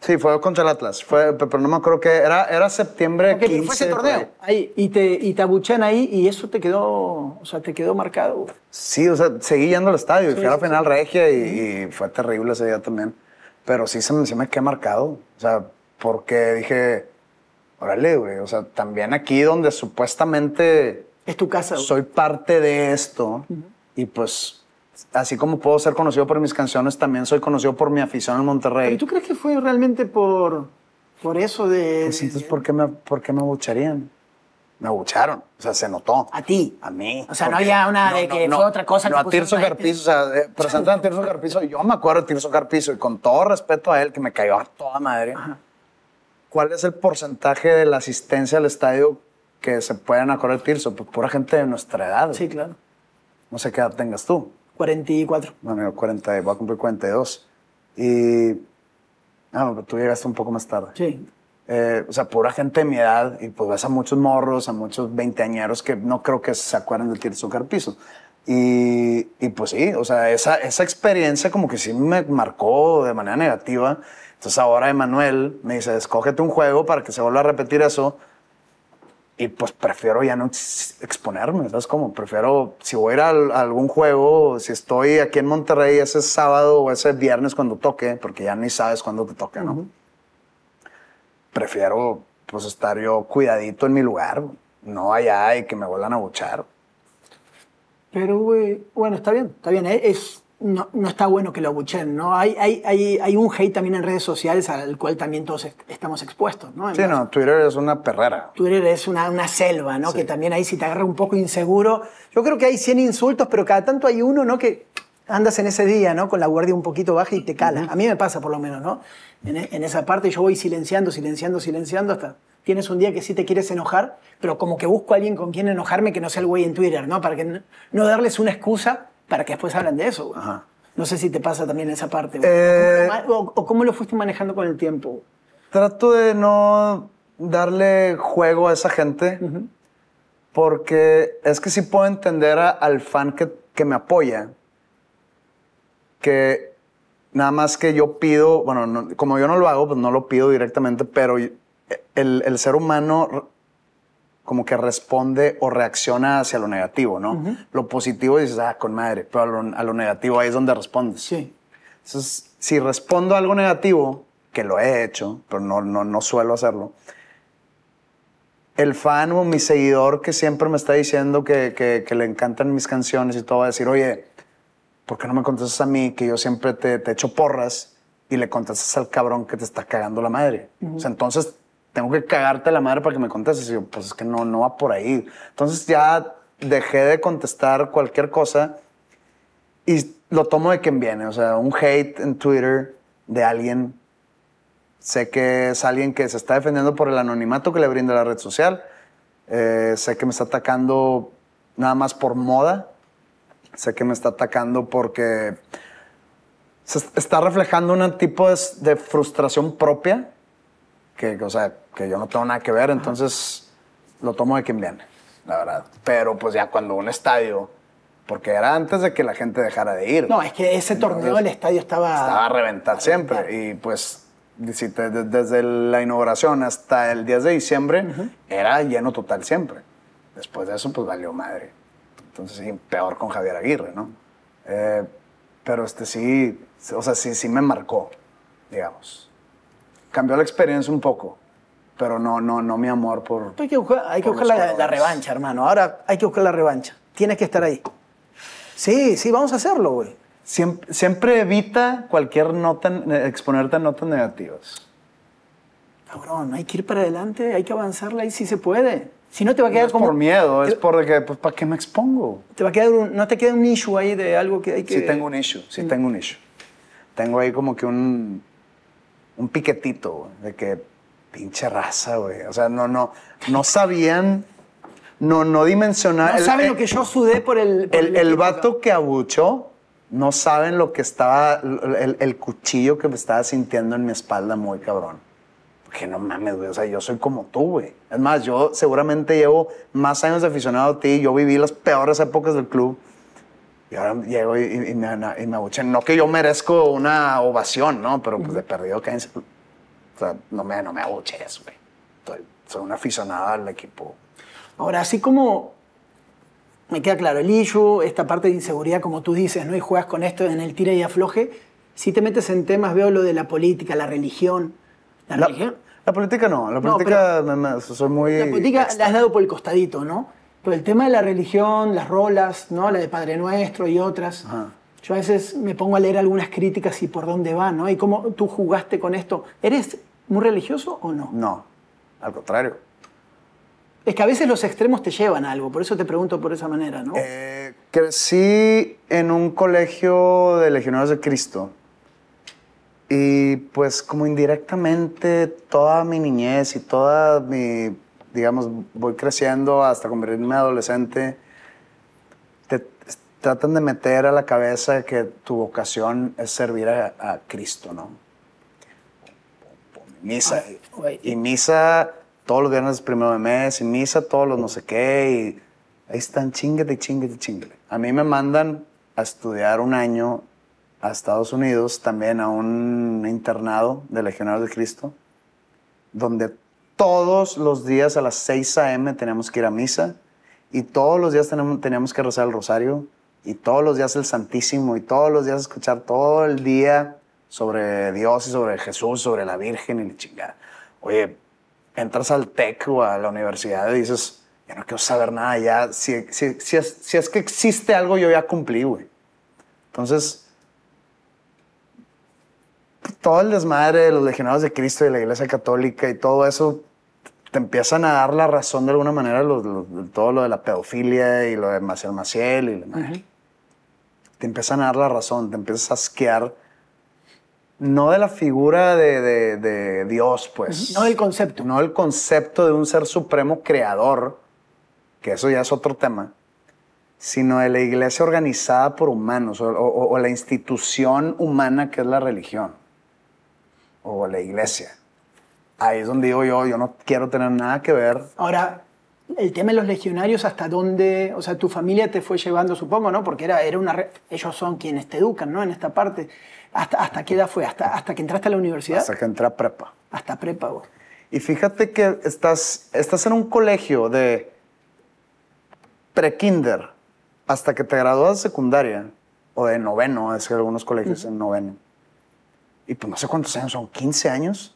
Sí, fue contra el Atlas, fue, pero no me acuerdo que era, era septiembre ¿qué fue ese torneo. Ahí, y, te, y ahí y eso te quedó, o sea, te quedó marcado. Sí, o sea, seguí yendo al estadio y fui a la final regia y, fue terrible ese día también. Pero sí se me, se me quedé marcado, o sea, porque dije, órale, güey, o sea, también aquí donde supuestamente es tu casa. Soy parte de esto y pues así como puedo ser conocido por mis canciones, también soy conocido por mi afición en Monterrey. ¿Y tú crees que fue realmente por, por eso de...? Pues entonces, ¿por qué me, por qué me abucharían? Me abucharon, o sea, se notó. ¿A ti? A mí. O sea, no había una de que fue otra cosa. No, a Tirso Carpizo, o sea, presentan a Tirso Carpizo, yo me acuerdo de Tirso Carpizo y con todo respeto a él, que me cayó a toda madre, ¿cuál es el porcentaje de la asistencia al estadio que se pueden acordar Tirso, pues pura gente de nuestra edad. Sí, claro. No sé qué edad tengas tú. 44. Bueno, 40, voy a cumplir 42. Y. Ah, pero tú llegaste un poco más tarde. Sí. Eh, o sea, pura gente de mi edad, y pues vas a muchos morros, a muchos veinteañeros que no creo que se acuerden del Tirso Carpizo. Y, y, pues sí, o sea, esa, esa experiencia como que sí me marcó de manera negativa. Entonces ahora Emanuel me dice, escógete un juego para que se vuelva a repetir eso y pues prefiero ya no exponerme, ¿sabes como Prefiero, si voy a ir a, algún juego, si estoy aquí en Monterrey ese sábado o ese viernes cuando toque, porque ya ni sabes cuándo te toque, ¿no? Prefiero pues estar yo cuidadito en mi lugar, no allá y que me vuelvan a buchar. Pero, bueno, está bien, está bien, e-, es, no, no, está bueno que lo abuchen, ¿no? Hay, hay, hay, un hate también en redes sociales al cual también todos estamos expuestos, ¿no? sí, no, Twitter es una perrera. Twitter es una, una selva, ¿no? Que también ahí si te agarra un poco inseguro, yo creo que hay 100 insultos, pero cada tanto hay uno, ¿no? Que andas en ese día, ¿no? Con la guardia un poquito baja y te cala. A mí me pasa por lo menos, ¿no? En, esa parte yo voy silenciando, silenciando, silenciando hasta tienes un día que sí te quieres enojar, pero como que busco a alguien con quien enojarme que no sea el güey en Twitter, ¿no? Para que no darles una excusa para que después hablan de eso. No sé si te pasa también esa parte. Eh, ¿O, cómo lo fuiste manejando con el tiempo? Trato de no darle juego a esa gente porque es que sí puedo entender al fan que, me apoya. Que nada más que yo pido, bueno, como yo no lo hago, pues no lo pido directamente, pero el, el ser humano como que responde o reacciona hacia lo negativo, ¿no? Lo positivo dices, ah, con madre, pero a lo, negativo ahí es donde respondes. Sí. Entonces, si respondo a algo negativo, que lo he hecho, pero no, no, suelo hacerlo, el fan o mi seguidor que siempre me está diciendo que, le encantan mis canciones y todo va a decir, oye, ¿por qué no me contestas a mí que yo siempre te, te echo porras y le contestas al cabrón que te está cagando la madre? O sea, entonces tengo que cagarte la madre para que me contestes. Y pues es que no, no va por ahí. Entonces ya dejé de contestar cualquier cosa y lo tomo de quien viene. O sea, un hate en Twitter de alguien. Sé que es alguien que se está defendiendo por el anonimato que le brinda la red social. Eh, sé que me está atacando nada más por moda. Sé que me está atacando porque se está reflejando un tipo de, de frustración propia que, o sea, que yo no tengo nada que ver, entonces lo tomo de quien viene, la verdad. Pero pues ya cuando un estadio, porque era antes de que la gente dejara de ir. No, es que ese torneo del estadio estaba... Estaba a reventar, siempre y pues desde la inauguración hasta el 10 de diciembre era lleno total siempre. Después de eso pues valió madre. Entonces sí, peor con Javier Aguirre, ¿no? Eh, pero este sí, o sea, sí, sí me marcó, digamos cambió la experiencia un poco, pero no, no, no mi amor por. Hay que buscar, la, revancha, hermano. Ahora hay que buscar la revancha. Tienes que estar ahí. Sí, sí, vamos a hacerlo, güey. Siempre, evita cualquier nota, exponerte a notas negativas. Cabrón, hay que ir para adelante, hay que avanzarla ahí si se puede. Si no te va a quedar no es como... por miedo, es por que, pues, ¿para qué me expongo? Te va a quedar un, no te queda un issue ahí de algo que hay que... Sí tengo un issue, sí mm. tengo un issue. Tengo ahí como que un un piquetito, de que pinche raza, güey. O sea, no, no, no sabían, no, no dimensionar. No saben lo que yo sudé por el. el, vato que abuchó, no saben lo que estaba, el, cuchillo que me estaba sintiendo en mi espalda muy cabrón. Que no mames, güey. O sea, yo soy como tú, güey. Es más, yo seguramente llevo más años de aficionado a ti. Yo viví las peores épocas del club. Y ahora llego y, me, y No que yo merezco una ovación, ¿no? Pero pues de perdido que O sea, no me, no me güey. soy una aficionada al equipo. Ahora, así como me queda claro el issue, esta parte de inseguridad, como tú dices, ¿no? Y juegas con esto en el tira y afloje. Si te metes en temas, veo lo de la política, la religión. ¿La, religión? La política no, la política soy muy... La política la has dado por el costadito, ¿no? Pero el tema de la religión, las rolas, ¿no? La de Padre Nuestro y otras. Yo a veces me pongo a leer algunas críticas y por dónde va, ¿no? Y cómo tú jugaste con esto. ¿Eres muy religioso o no? No, al contrario. Es que a veces los extremos te llevan a algo, por eso te pregunto por esa manera, ¿no? Eh, crecí en un colegio de legionarios de Cristo. Y pues como indirectamente toda mi niñez y toda mi digamos, voy creciendo hasta convertirme en adolescente, te tratan de meter a la cabeza que tu vocación es servir a, Cristo, ¿no? Misa. y misa todos los viernes primero de mes, y misa todos los no sé qué, y ahí están chingue de chingue A mí me mandan a estudiar un año a Estados Unidos, también a un internado de Legionarios de Cristo, donde todos los días a las 6 a.m. tenemos que ir a misa y todos los días tenemos que rezar el rosario y todos los días el Santísimo y todos los días escuchar todo el día sobre Dios y sobre Jesús, sobre la Virgen y la chingada. Oye, entras al TEC o a la universidad y dices, ya no quiero saber nada, ya, si, es, si es que existe algo, yo ya cumplí, güey. Entonces, todo el desmadre de los legionarios de Cristo y de la Iglesia Católica y todo eso, te empiezan a dar la razón de alguna manera todo lo de la pedofilia y lo de Maciel Maciel y la Te empiezan a dar la razón, te empiezas a asquear. No de la figura de, Dios, pues. No del concepto. No del concepto de un ser supremo creador, que eso ya es otro tema, sino de la iglesia organizada por humanos o la institución humana que es la religión o la iglesia. Ahí es donde digo yo, yo no quiero tener nada que ver. Ahora, el tema de los legionarios, hasta dónde, o sea, tu familia te fue llevando, supongo, ¿no? Porque era, era una, ellos son quienes te educan, ¿no? En esta parte. ¿Hasta, hasta qué edad fue? ¿Hasta, ¿Hasta que entraste a la universidad? Hasta que entré a prepa. Hasta prepa, vos. Y fíjate que estás, estás en un colegio de pre-kinder hasta que te gradúas de secundaria, o de noveno, es que algunos colegios en noveno y pues no sé cuántos años son, 15 años.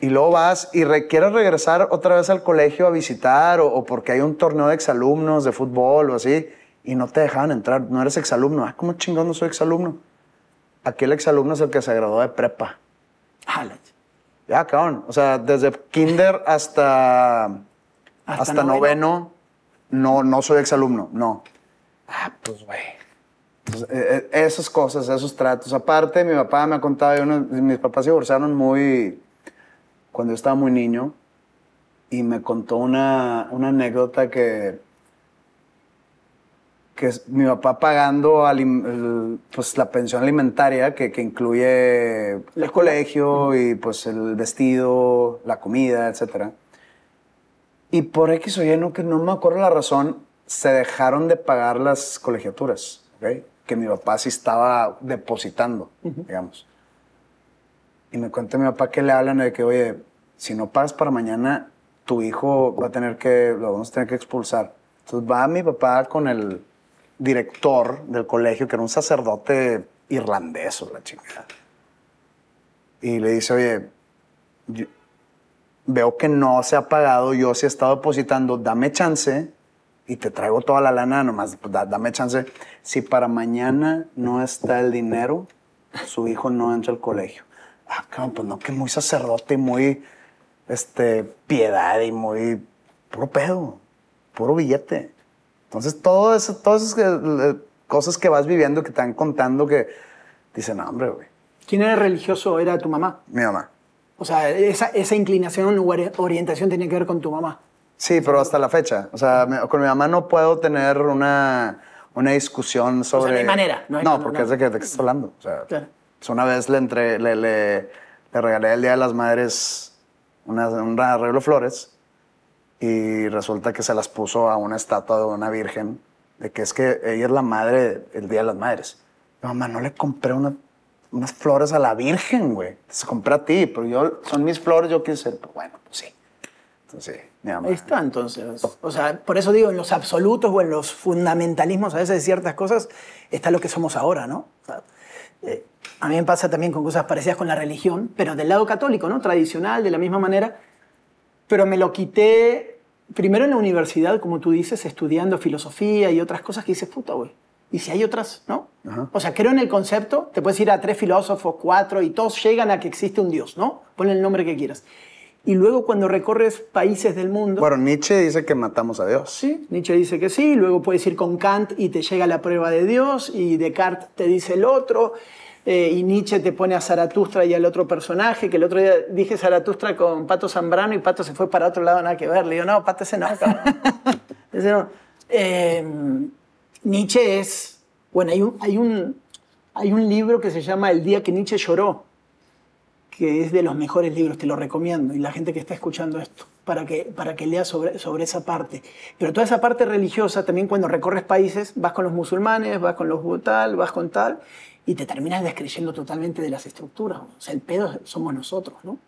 Y luego vas y quieres regresar otra vez al colegio a visitar o, porque hay un torneo de exalumnos de fútbol o así y no te dejaban entrar, no eres exalumno. Ah, ¿cómo chingón no soy exalumno? Aquel exalumno es el que se graduó de prepa. Ah, ya, cabrón. O sea, desde kinder hasta, hasta, noveno, no, no soy exalumno, no. Ah, pues güey. Pues, eh, eh, esas cosas, esos tratos. Aparte, mi papá me ha contado, mis papás se divorciaron muy, cuando yo estaba muy niño, y me contó una, una anécdota que, que mi papá pagando pues, la pensión alimentaria, que, que incluye el colegio y pues el vestido, la comida, etc. Y por X o Y, no, que no me acuerdo la razón, se dejaron de pagar las colegiaturas. ¿okay? que mi papá sí estaba depositando, digamos. Y me cuenta mi papá que le hablan de que, oye, si no pagas para mañana, tu hijo va a tener que, lo vamos a tener que expulsar. Entonces va mi papá con el director del colegio, que era un sacerdote irlandés o la chingada. Y le dice, oye, veo que no se ha pagado, yo sí he estado depositando, dame chance y te traigo toda la lana, nomás pues, dame chance. Si para mañana no está el dinero, su hijo no entra al colegio. Ah, pues no, que muy sacerdote y muy este, piedad y muy puro pedo, puro billete. Entonces, todo eso, todas esas cosas que vas viviendo, que te están contando, que dicen, no, hombre, güey. ¿Quién era religioso? ¿Era tu mamá? Mi mamá. O sea, esa, esa inclinación o orientación tenía que ver con tu mamá. Sí, pero hasta la fecha. O sea, con mi mamá no puedo tener una, una discusión sobre. no manera, no porque es de que te estás hablando. O sea, pues una vez le, le, le, regalé el Día de las Madres un arreglo de flores y resulta que se las puso a una estatua de una virgen, de que es que ella es la madre el Día de las Madres. Mi mamá, no le compré unas flores a la virgen, güey. Se compré a ti, pero yo, son mis flores, yo quise. Pues bueno, pues sí. Entonces, sí está entonces. O sea, por eso digo, en los absolutos o en los fundamentalismos a veces de ciertas cosas está lo que somos ahora, ¿no? Eh, a mí me pasa también con cosas parecidas con la religión, pero del lado católico, ¿no? Tradicional, de la misma manera. Pero me lo quité primero en la universidad, como tú dices, estudiando filosofía y otras cosas que dices, puta, güey. Y si hay otras, ¿no? O sea, creo en el concepto, te puedes ir a tres filósofos, cuatro, y todos llegan a que existe un Dios, ¿no? Ponle el nombre que quieras. Y luego cuando recorres países del mundo... Bueno, Nietzsche dice que matamos a Dios. Sí, Nietzsche dice que sí, luego puedes ir con Kant y te llega la prueba de Dios y Descartes te dice el otro. Eh, y Nietzsche te pone a Zaratustra y al otro personaje, que el otro día dije Zaratustra con Pato Zambrano y Pato se fue para otro lado, nada que ver. Le digo, no, Pato ese no. Em, Nietzsche es, bueno, hay un, hay, un, hay un libro que se llama El día que Nietzsche lloró, que es de los mejores libros, te lo recomiendo, y la gente que está escuchando esto, para que, para que lea sobre, sobre esa parte. Pero toda esa parte religiosa, también cuando recorres países, vas con los musulmanes, vas con los tal, vas con tal, y te terminas descreyendo totalmente de las estructuras. O sea, el pedo somos nosotros, ¿no?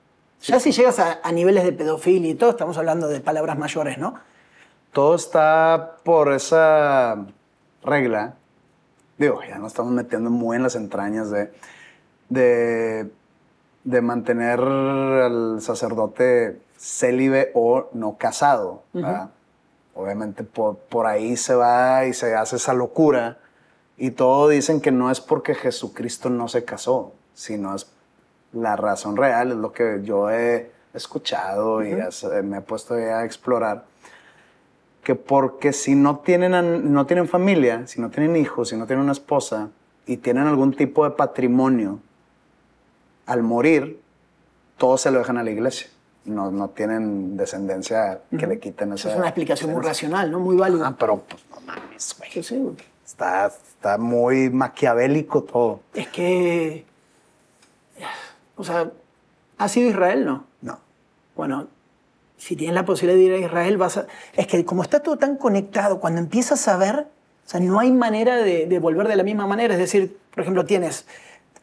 Ya si llegas a, niveles de pedofilia y todo, estamos hablando de palabras mayores, ¿no? Todo está por esa regla. Digo, ya nos estamos metiendo muy en las entrañas de de mantener al sacerdote célibe o no casado. Obviamente por, ahí se va y se hace esa locura y todo dicen que no es porque Jesucristo no se casó, sino es la razón real, es lo que yo he escuchado y eh, me he puesto a explorar que porque si no tienen, no tienen familia, si no tienen hijos, si no tienen una esposa y tienen algún tipo de patrimonio, al morir, todos se lo dejan a la iglesia. No, tienen descendencia que le quiten esa. Es una explicación muy racional, ¿no? Muy válida. Ah, pero pues no mames, güey. güey. Está, está muy maquiavélico todo. Es que. O sea, ¿ha sido Israel, no? No. Bueno, si tienes la posibilidad de ir a Israel, vas a. Es que como está todo tan conectado, cuando empiezas a ver, o sea, no hay manera de volver de la misma manera. Es decir, por ejemplo, tienes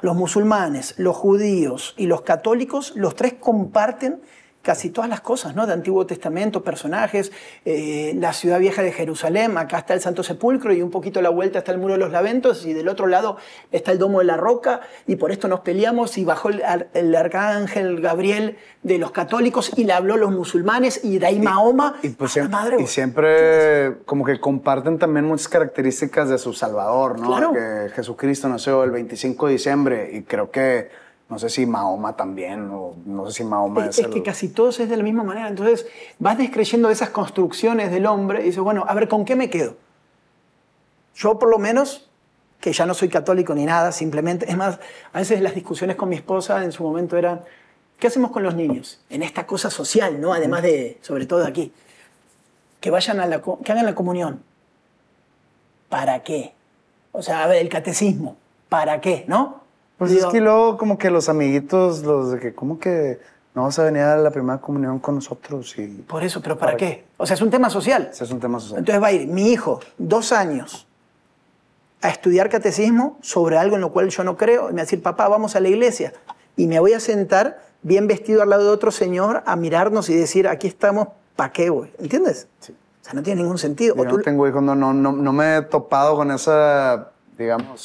los musulmanes, los judíos y los católicos, los tres comparten casi todas las cosas, ¿no? De Antiguo Testamento, personajes, eh, la ciudad vieja de Jerusalén, acá está el Santo Sepulcro y un poquito a la vuelta está el Muro de los Laventos y del otro lado está el Domo de la Roca y por esto nos peleamos y bajó el, arcángel Gabriel de los católicos y le habló a los musulmanes y de ahí Mahoma. Y, pues siempre, madre, y siempre como que comparten también muchas características de su Salvador, ¿no? Claro. Que Jesucristo nació el 25 de diciembre y creo que no sé si Mahoma también, o no sé si Mahoma es. que casi todos es de la misma manera. Entonces vas descreyendo esas construcciones del hombre y dices, bueno, a ver, ¿con qué me quedo? Yo, por lo menos, que ya no soy católico ni nada, simplemente. Es más, a veces las discusiones con mi esposa en su momento eran: ¿qué hacemos con los niños? En esta cosa social, ¿no? Además de, sobre todo aquí. Que vayan a la. que hagan la comunión. ¿Para qué? O sea, a ver, el catecismo. ¿Para qué? ¿No? Pues es que luego como que los amiguitos, los de que, como que no vas a venir a la primera comunión con nosotros? y Por eso, pero ¿para, qué? O sea, es un tema social. Es un tema social. Entonces va a ir mi hijo, dos años, a estudiar catecismo sobre algo en lo cual yo no creo, y me va a decir, papá, vamos a la iglesia. Y me voy a sentar bien vestido al lado de otro señor a mirarnos y decir, aquí estamos, ¿para qué, güey? ¿Entiendes? Sí. O sea, no tiene ningún sentido. Yo no tengo hijos, cuando no, no, no me he topado con esa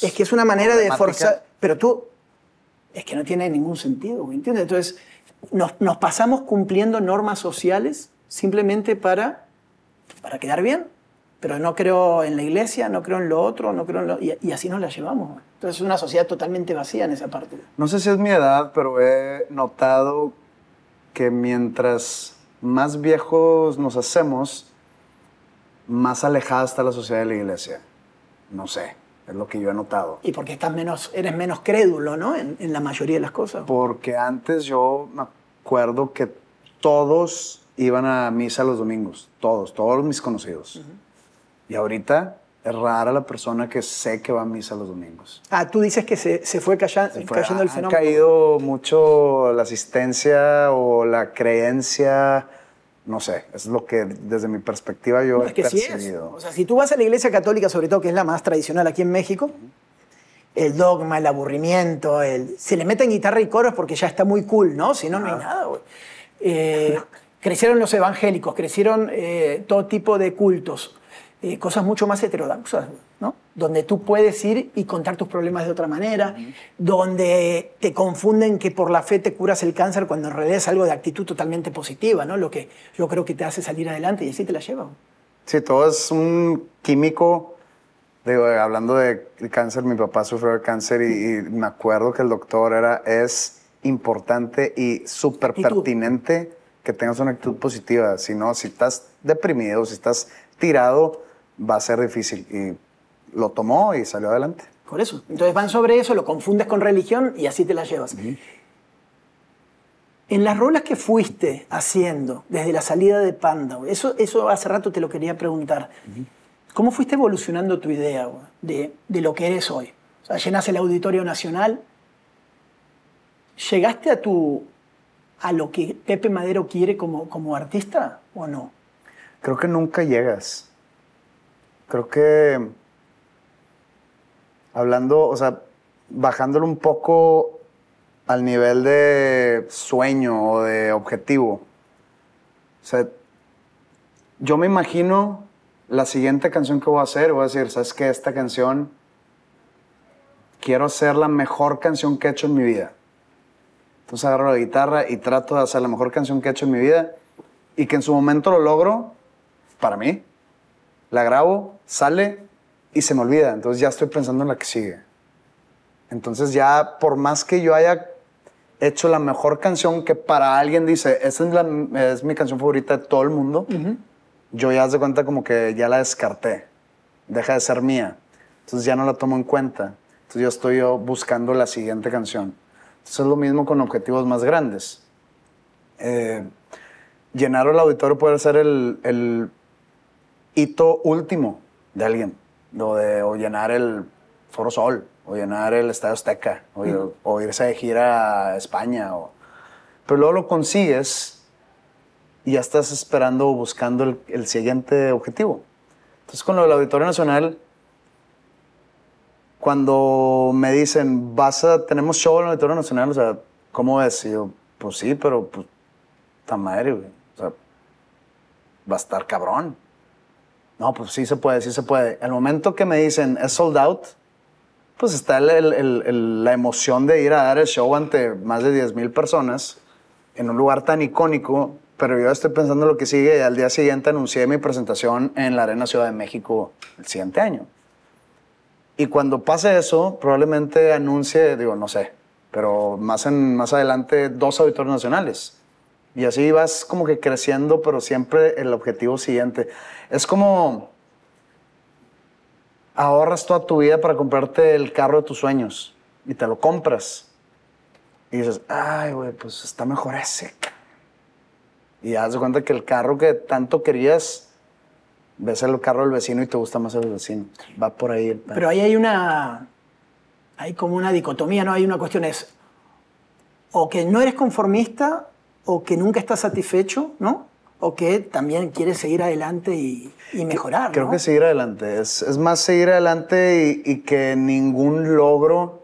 es que es una manera de forzar, pero tú, es que no tiene ningún sentido, ¿entiendes? Entonces, nos, pasamos cumpliendo normas sociales simplemente para, para quedar bien, pero no creo en la iglesia, no creo en lo otro, no creo Y, y, así nos la llevamos. Entonces es una sociedad totalmente vacía en esa parte. No sé si es mi edad, pero he notado que mientras más viejos nos hacemos, más alejada está la sociedad de la iglesia. No sé. Es lo que yo he notado. ¿Y por qué estás menos, eres menos crédulo, ¿no? En, la mayoría de las cosas. Porque antes yo me acuerdo que todos iban a misa los domingos. Todos, todos mis conocidos. Y ahorita es rara la persona que sé que va a misa los domingos. Ah, tú dices que se, se fue, cayendo el fenómeno. Ha caído mucho la asistencia o la creencia no sé, es lo que desde mi perspectiva yo he percibido. O sea, si tú vas a la iglesia católica, sobre todo que es la más tradicional aquí en México, el dogma, el aburrimiento, el... se le meten guitarra y coros porque ya está muy cool, ¿no? Si no, no, hay ah. nada, eh, crecieron los evangélicos, crecieron eh, todo tipo de cultos, eh, cosas mucho más heterodoxas donde tú puedes ir y contar tus problemas de otra manera, donde te confunden que por la fe te curas el cáncer cuando en realidad es algo de actitud totalmente positiva, ¿no? Lo que yo creo que te hace salir adelante y así te la lleva. Sí, todo es un químico. Digo, hablando de cáncer, mi papá sufrió de cáncer y, y me acuerdo que el doctor era, es importante y súper pertinente que tengas una actitud positiva. Si no, si estás deprimido, si estás tirado, va a ser difícil. Y lo tomó y salió adelante. Por eso. Entonces van sobre eso, lo confundes con religión y así te la llevas. En las rolas que fuiste haciendo desde la salida de Panda, eso, eso hace rato te lo quería preguntar. ¿Cómo fuiste evolucionando tu idea de, de, lo que eres hoy? O sea, llenas el Auditorio Nacional. ¿Llegaste a, tu, a lo que Pepe Madero quiere como, como artista o no? Creo que nunca llegas. Creo que hablando, o sea, bajándolo un poco al nivel de sueño o de objetivo. O sea, yo me imagino la siguiente canción que voy a hacer, voy a decir, ¿sabes qué? Esta canción quiero hacer la mejor canción que he hecho en mi vida. Entonces agarro la guitarra y trato de hacer la mejor canción que he hecho en mi vida y que en su momento lo logro para mí. La grabo, sale y se me olvida. Entonces ya estoy pensando en la que sigue. Entonces ya por más que yo haya hecho la mejor canción que para alguien dice, esa es, es mi canción favorita de todo el mundo, yo ya de cuenta como que ya la descarté. Deja de ser mía. Entonces ya no la tomo en cuenta. Entonces yo estoy buscando la siguiente canción. Entonces es lo mismo con objetivos más grandes. Eh, llenar el auditorio puede ser el, el hito último de alguien o, de, o llenar el Foro Sol, o llenar el Estadio Azteca, o, irse de gira a España. Pero luego lo consigues y ya estás esperando o buscando el, siguiente objetivo. Entonces, con lo del Auditorio Nacional, cuando me dicen, vas tenemos show en el Auditorio Nacional, o sea, ¿cómo es? yo, pues sí, pero pues, tan madre, O sea, va a estar cabrón no, pues sí se puede, sí se puede. El momento que me dicen, es sold out, pues está la emoción de ir a dar el show ante más de 10 mil personas en un lugar tan icónico, pero yo estoy pensando lo que sigue y al día siguiente anuncié mi presentación en la Arena Ciudad de México el siguiente año. Y cuando pase eso, probablemente anuncie, digo, no sé, pero más, en, más adelante dos auditorios nacionales. Y así vas como que creciendo, pero siempre el objetivo siguiente. Es como ahorras toda tu vida para comprarte el carro de tus sueños y te lo compras. Y dices, ay, güey, pues está mejor ese. Y das cuenta que el carro que tanto querías, ves el carro del vecino y te gusta más el vecino. Va por ahí el Pero ahí hay una. Hay como una dicotomía, ¿no? Hay una cuestión es. O que no eres conformista o que nunca está satisfecho, ¿no? O que también quiere seguir adelante y, mejorar. Creo que seguir adelante. Es, más seguir adelante y, que ningún logro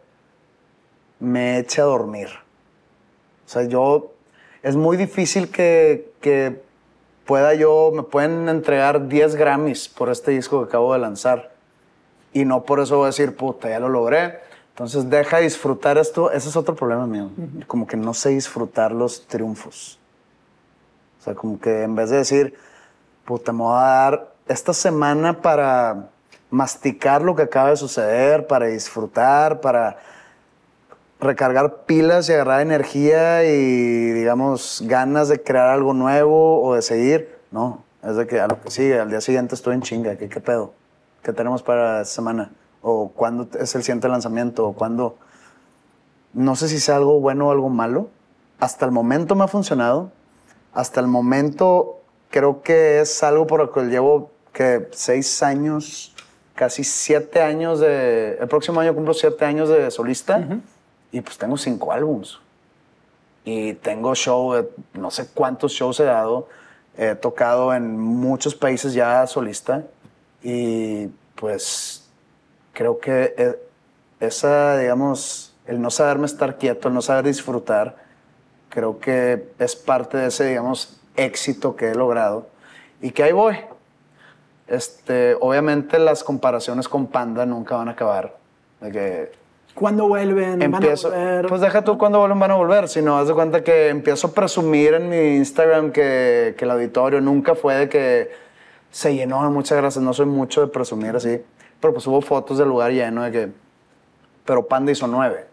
me eche a dormir. O sea, yo. Es muy difícil que, que pueda yo. Me pueden entregar 10 Grammys por este disco que acabo de lanzar. Y no por eso voy a decir, puta, ya lo logré entonces deja disfrutar esto. Ese es otro problema mío. Como que no sé disfrutar los triunfos. O sea, como que en vez de decir, puta, me voy a dar esta semana para masticar lo que acaba de suceder, para disfrutar, para recargar pilas y agarrar energía y, digamos, ganas de crear algo nuevo o de seguir. No, es de que a lo que sigue, al día siguiente estoy en chinga, ¿qué, qué pedo? ¿Qué tenemos para esta semana? o cuándo es el siguiente lanzamiento, o cuándo... No sé si sea algo bueno o algo malo. Hasta el momento me ha funcionado. Hasta el momento creo que es algo por lo que llevo que seis años, casi siete años de... El próximo año cumplo siete años de solista y pues tengo cinco álbums. Y tengo show, no sé cuántos shows he dado. He tocado en muchos países ya solista y pues creo que eh, esa, digamos, el no saberme estar quieto, el no saber disfrutar, creo que es parte de ese, digamos, éxito que he logrado y que ahí voy. Este, obviamente las comparaciones con Panda nunca van a acabar. De que ¿Cuándo vuelven? ¿Van a volver? Pues deja tú cuándo vuelven, van a volver. Si no, haz de cuenta que empiezo a presumir en mi Instagram que, que el auditorio nunca fue de que se llenó. Muchas gracias. No soy mucho de presumir así. Pero pues hubo fotos del lugar lleno de que, pero Panda hizo nueve.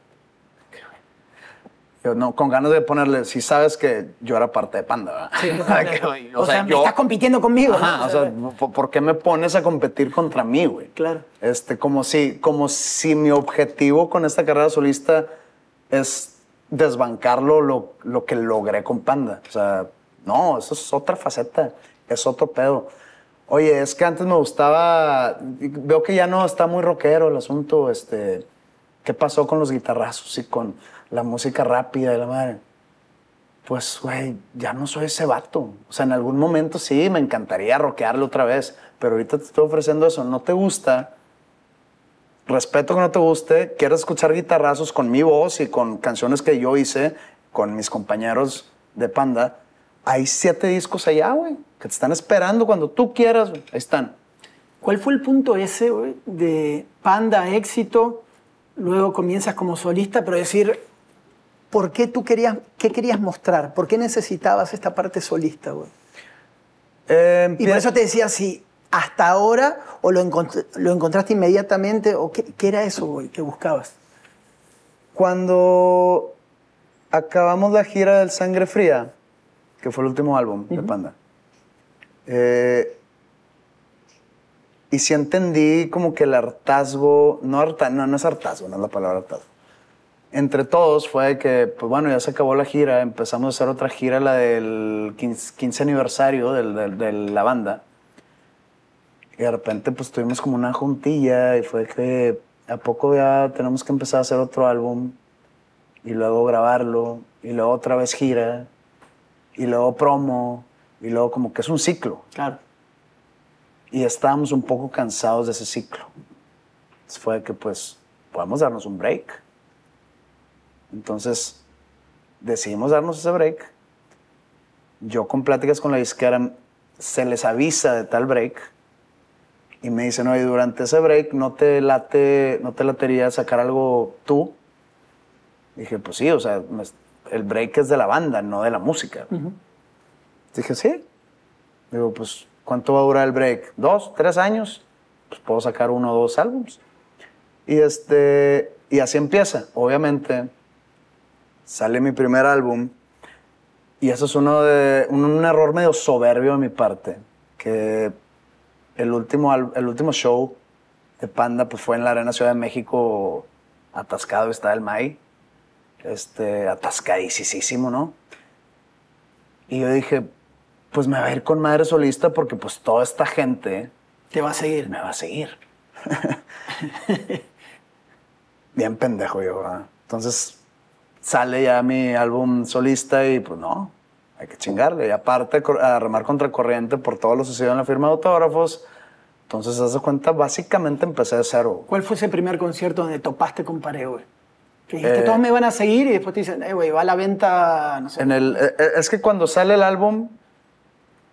no, con ganas de ponerle, si sabes que yo era parte de Panda, ¿verdad? o, sea, me compitiendo conmigo. O sea, ¿por, qué me pones a competir contra mí, güey? Claro. Este, como si, como si mi objetivo con esta carrera solista es desbancarlo lo, lo que logré con Panda. O sea, no, eso es otra faceta, es otro pedo. Oye, es que antes me gustaba. Veo que ya no está muy rockero el asunto. Este, ¿Qué pasó con los guitarrazos y con la música rápida y la madre? Pues, güey, ya no soy ese vato. O sea, en algún momento sí, me encantaría rockearlo otra vez. Pero ahorita te estoy ofreciendo eso. No te gusta. Respeto que no te guste. Quieres escuchar guitarrazos con mi voz y con canciones que yo hice con mis compañeros de Panda. Hay siete discos allá, güey que te están esperando cuando tú quieras, ahí están. ¿Cuál fue el punto ese de Panda, éxito? Luego comienzas como solista, pero decir, ¿por qué tú querías, qué querías mostrar? ¿Por qué necesitabas esta parte solista? Em, y por eso te decía, si hasta ahora o lo, lo encontraste inmediatamente, o qué, qué era eso que buscabas. Cuando acabamos la gira del Sangre Fría, que fue el último álbum de Panda, eh, y si entendí como que el hartazgo, no, harta, no, no es hartazgo, no es la palabra hartazgo. Entre todos fue que, pues bueno, ya se acabó la gira, empezamos a hacer otra gira, la del 15, aniversario de la banda. Y de repente pues tuvimos como una juntilla y fue que a poco ya tenemos que empezar a hacer otro álbum y luego grabarlo y luego otra vez gira y luego promo y luego como que es un ciclo. Claro. Y estábamos un poco cansados de ese ciclo. Entonces fue que pues podemos darnos un break. Entonces decidimos darnos ese break. Yo con pláticas con la disquera se les avisa de tal break y me dicen, oye, durante ese break no te late, no te latería sacar algo tú. dije, pues sí, o sea, el break es de la banda, no de la música. Dije, sí. Digo, pues, ¿cuánto va a durar el break? ¿Dos, tres años? Pues puedo sacar uno o dos álbumes. Y, este, y así empieza. Obviamente, sale mi primer álbum. Y eso es uno de, un, error medio soberbio de mi parte. Que el último, el último show de Panda pues, fue en la Arena Ciudad de México, atascado está el May. Este, atascadísimo, ¿no? Y yo dije, pues me va a ir con madre solista porque pues toda esta gente... Te va a seguir. Me va a seguir. Bien pendejo yo, ¿verdad? Entonces sale ya mi álbum solista y pues no, hay que chingarle. Y aparte a remar contracorriente por todo lo sucedido en la firma de autógrafos. Entonces, haz cuenta, básicamente empecé de cero. ¿Cuál fue ese primer concierto donde topaste con Pareo? Que dijiste, eh, todos me van a seguir y después te dicen, eh, güey, va a la venta, no sé. Eh, eh, es que cuando sale el álbum,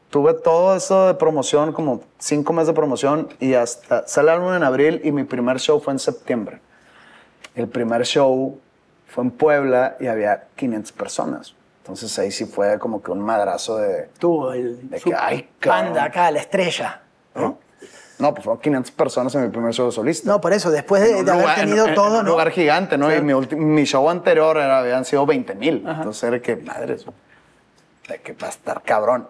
tuve todo eso de promoción, como cinco meses de promoción, y hasta sale el álbum en abril y mi primer show fue en septiembre. El primer show fue en Puebla y había 500 personas. Entonces ahí sí fue como que un madrazo de... Tú, el... De que, ay, acá, la estrella. ¿no? No, pues fueron 500 personas en mi primer show solista. No, por eso, después de, haber tenido todo, en un lugar gigante, ¿no? y mi, show anterior habían sido 20 mil. Entonces era que, madres, de que va a estar cabrón.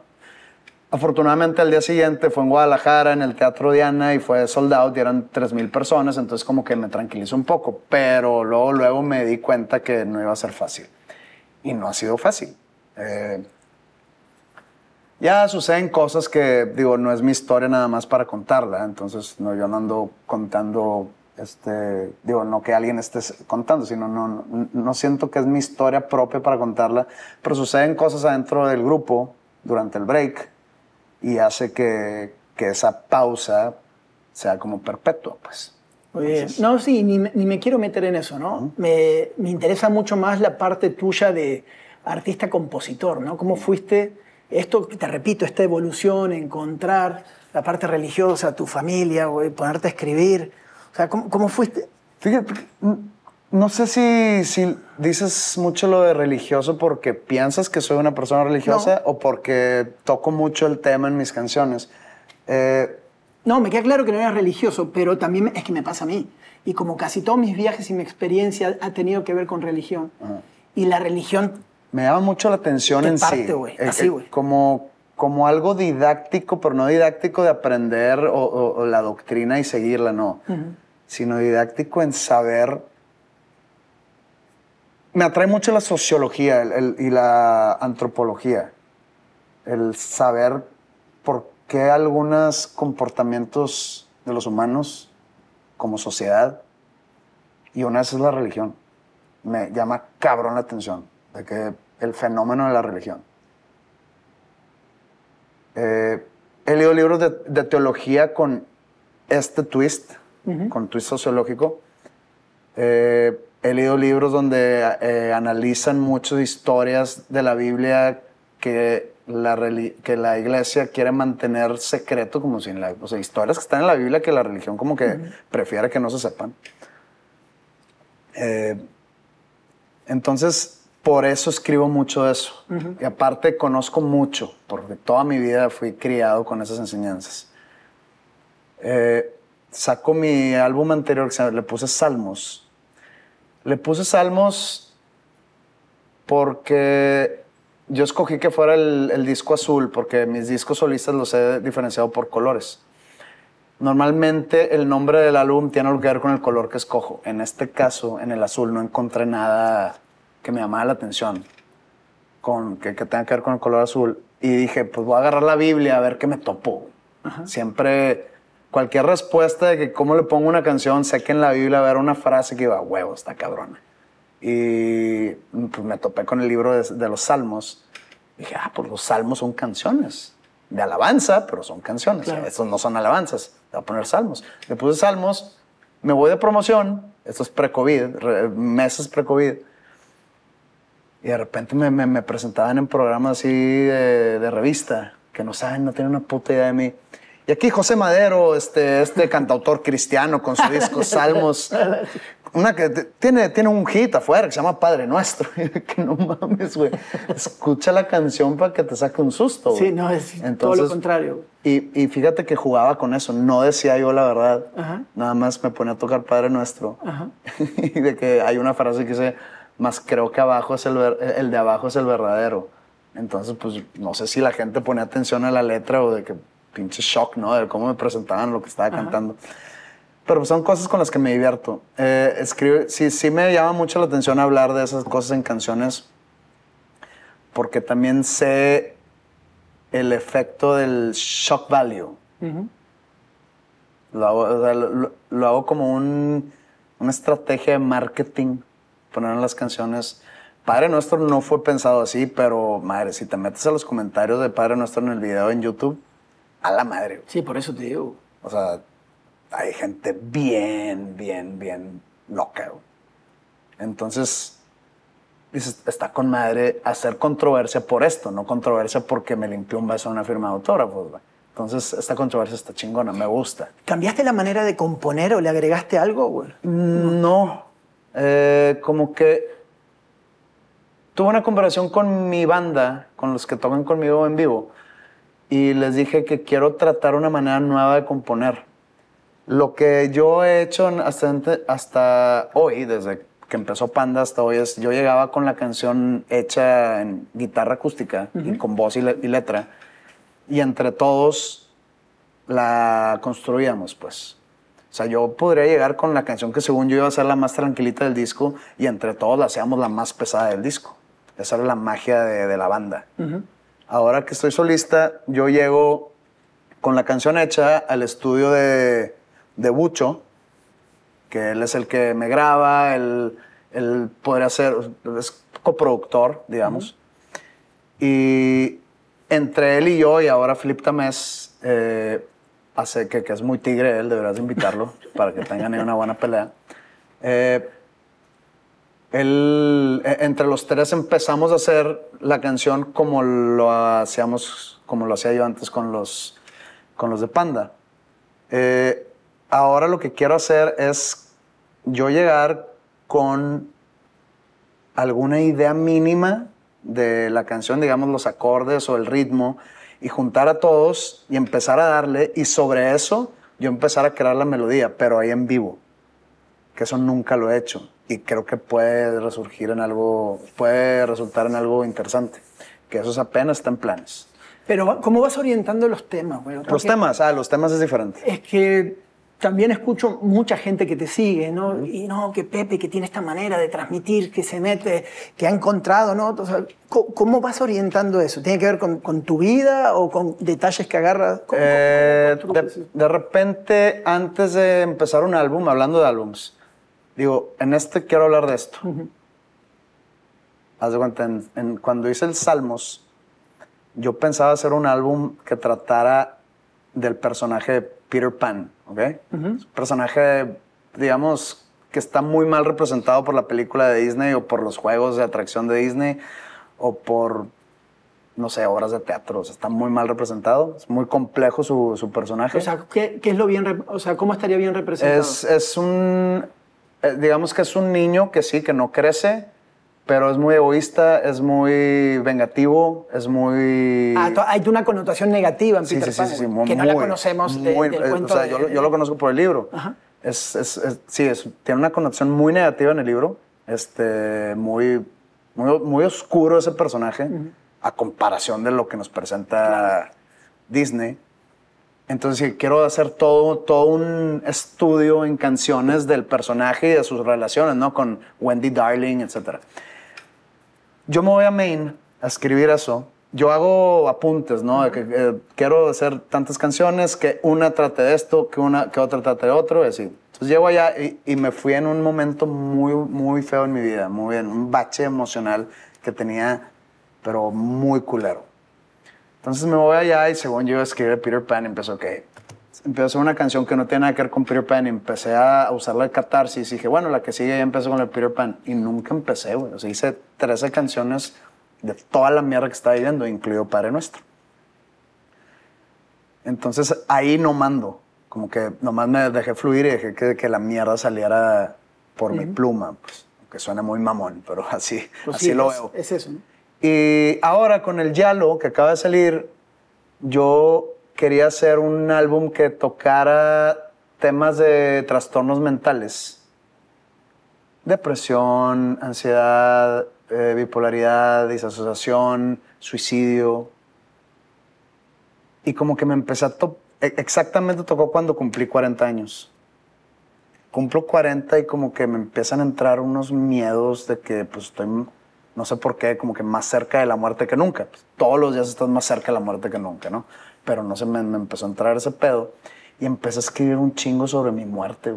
Afortunadamente al día siguiente fue en Guadalajara, en el Teatro Diana, y fue soldado, y eran 3.000 personas, entonces como que me tranquilizó un poco, pero luego, luego me di cuenta que no iba a ser fácil. Y no ha sido fácil. Eh, ya suceden cosas que, digo, no es mi historia nada más para contarla, entonces no, yo no ando contando, este, digo, no que alguien esté contando, sino no, no siento que es mi historia propia para contarla, pero suceden cosas adentro del grupo durante el break y hace que, que esa pausa sea como perpetua, pues. no, sí, ni, me quiero meter en eso, ¿no? me, interesa mucho más la parte tuya de artista-compositor, ¿no? ¿Cómo fuiste, esto, te repito, esta evolución, encontrar la parte religiosa, tu familia, ponerte a escribir? O sea, ¿cómo, cómo fuiste? Fíjate, no sé si, si, dices mucho lo de religioso porque piensas que soy una persona religiosa o porque toco mucho el tema en mis canciones. Eh, no, me queda claro que no eres religioso, pero también es que me pasa a mí. Y como casi todos mis viajes y mi experiencia ha tenido que ver con religión. Y la religión... Me llama mucho la atención en sí. Eh, eh, güey. como, como algo didáctico, pero no didáctico de aprender la doctrina y seguirla, no. Sino didáctico en saber me atrae mucho la sociología y la antropología. El saber por qué algunos comportamientos de los humanos como sociedad y una vez es la religión. Me llama cabrón la atención de que el fenómeno de la religión. Eh, he leído libros de, teología con este twist, con twist sociológico. Eh, he leído libros donde eh, analizan muchas historias de la Biblia que la, que la iglesia quiere mantener secreto, como si en la, o sea, historias que están en la Biblia que la religión como que prefiere que no se sepan. Eh, entonces, por eso escribo mucho de eso. Y aparte conozco mucho, porque toda mi vida fui criado con esas enseñanzas. Eh, saco mi álbum anterior que se, le puse Salmos le puse Salmos porque yo escogí que fuera el, disco azul, porque mis discos solistas los he diferenciado por colores. Normalmente el nombre del álbum tiene algo que ver con el color que escojo. En este caso, en el azul, no encontré nada que me llamara la atención, con, que, tenga que ver con el color azul. Y dije, pues voy a agarrar la Biblia a ver qué me topo. Siempre cualquier respuesta de que cómo le pongo una canción, sé que en la Biblia haber una frase que iba, huevo, está cabrona. Y pues, me topé con el libro de, los Salmos. dije, ah, pues los Salmos son canciones de alabanza, pero son canciones. Estos no son alabanzas, le voy a poner Salmos. Le puse Salmos, me voy de promoción, esto es pre-COVID, meses pre-COVID. Y de repente me, presentaban en programas así de, de revista, que no saben, no tienen una puta idea de mí. Y aquí José Madero, este, este cantautor cristiano con su disco Salmos, una que tiene, tiene un hit afuera que se llama Padre Nuestro. que no mames, güey. Escucha la canción para que te saque un susto. Sí, no, es todo lo contrario. Y, y, fíjate que jugaba con eso. No decía yo la verdad. Nada más me ponía a tocar Padre Nuestro. y de que hay una frase que dice, más creo que abajo es el, el de abajo es el verdadero. Entonces, pues no sé si la gente pone atención a la letra o de que pinche shock, ¿no? De cómo me presentaban lo que estaba cantando. Pero son cosas con las que me divierto. Eh, sí, sí me llama mucho la atención hablar de esas cosas en canciones, porque también sé el efecto del shock value. lo, hago, hago, como un, una estrategia de marketing, poner en las canciones. Padre Nuestro no fue pensado así, pero madre, si te metes a los comentarios de Padre Nuestro en el video en YouTube, a la madre. Sí, por eso te digo. O sea, hay gente bien, bien, bien loca. Entonces, dices, está con madre hacer controversia por esto, no controversia porque me limpió un beso en una firma de autógrafos. Entonces, esta controversia está chingona, me gusta. ¿Cambiaste la manera de componer o le agregaste algo, güey? Mm, no. Eh, como que tuve una comparación con mi banda, con los que tocan conmigo en vivo, y les dije que quiero tratar una manera nueva de componer. Lo que yo he hecho hasta, hasta hoy, desde que empezó Panda hasta hoy, es yo llegaba con la canción hecha en guitarra acústica, y con voz y, letra, y entre todos la construíamos, pues. O sea, yo podría llegar con la canción que según yo iba a ser la más tranquilita del disco y entre todos la hacíamos la más pesada del disco. Esa era la magia de, la banda ahora que estoy solista, yo llego con la canción hecha al estudio de, de Bucho, que él es el que me graba, él, podría ser, es coproductor, digamos. Y entre él y yo, y ahora Flip Tamés, eh, hace que, es muy tigre él, deberás invitarlo para que tengan una buena pelea. Eh, e, entre los tres empezamos a hacer la canción como lo hacíamos, como lo hacía yo antes con los, con los de Panda. Eh, ahora lo que quiero hacer es yo llegar con alguna idea mínima de la canción, digamos los acordes o el ritmo, y juntar a todos y empezar a darle, y sobre eso yo empezar a crear la melodía, pero ahí en vivo, que eso nunca lo he hecho y creo que puede resurgir en algo, puede resultar en algo interesante, que eso apenas está en planes. Pero ¿cómo vas orientando los temas? Bueno, los temas, ah, los temas es diferente. Es que también escucho mucha gente que te sigue, ¿no? Y no, que Pepe, que tiene esta manera de transmitir, que se mete, que ha encontrado, ¿no? O sea, ¿cómo, vas orientando eso? ¿Tiene que ver con, tu vida o con detalles que agarras? Eh, de, de repente, antes de empezar un álbum, hablando de álbums, digo, en este quiero hablar de esto. Haz de cuenta, en, cuando hice el Salmos, yo pensaba hacer un álbum que tratara del personaje de Peter Pan, ¿ok? Personaje, digamos, que está muy mal representado por la película de Disney o por los juegos de atracción de Disney o por, no sé, obras de teatro. está muy mal representado. Es muy complejo su, personaje. O sea, ¿qué, es lo bien, o sea, ¿cómo estaría bien representado? es un eh, digamos que es un niño que sí, que no crece, pero es muy egoísta, es muy vengativo, es muy... Ah, hay una connotación negativa en sí, Peter Pan, que no la conocemos de, eh, O sea, yo, lo, conozco por el libro. Es, sí, tiene una connotación muy negativa en el libro, este, muy, muy, muy oscuro ese personaje, a comparación de lo que nos presenta Disney. Entonces quiero hacer todo, todo un estudio en canciones del personaje y de sus relaciones, ¿no? Con Wendy Darling, etc. Yo me voy a Maine a escribir eso. Yo hago apuntes, ¿no? que, eh, quiero hacer tantas canciones, que una trate de esto, que, una, que otra trate de otro, así. Entonces llego allá y, y me fui en un momento muy, muy feo en mi vida, muy bien, un bache emocional que tenía, pero muy culero. Entonces me voy allá y según yo escribí Peter Pan, empezó que empezó una canción que no tiene nada que ver con Peter Pan y empecé a usar la catarsis y dije, bueno, la que sigue ya empezó con el Peter Pan y nunca empecé, güey. O sea, hice 13 canciones de toda la mierda que estaba viviendo, incluido Padre Nuestro. Entonces ahí no mando, como que nomás me dejé fluir y dejé que, la mierda saliera por mi pluma, pues, que suena muy mamón, pero así, pues así lo veo. Es eso, ¿no? Y ahora con el Yalo, que acaba de salir, yo quería hacer un álbum que tocara temas de trastornos mentales. Depresión, ansiedad, eh, bipolaridad, disasociación, suicidio. Y como que me empecé a... E-, exactamente tocó cuando cumplí 40 años. Cumplo 40 y como que me empiezan a entrar unos miedos de que pues estoy no sé por qué, como que más cerca de la muerte que nunca. Pues, todos los días estás más cerca de la muerte que nunca, ¿no? Pero no sé, me, empezó a entrar ese pedo y empecé a escribir un chingo sobre mi muerte.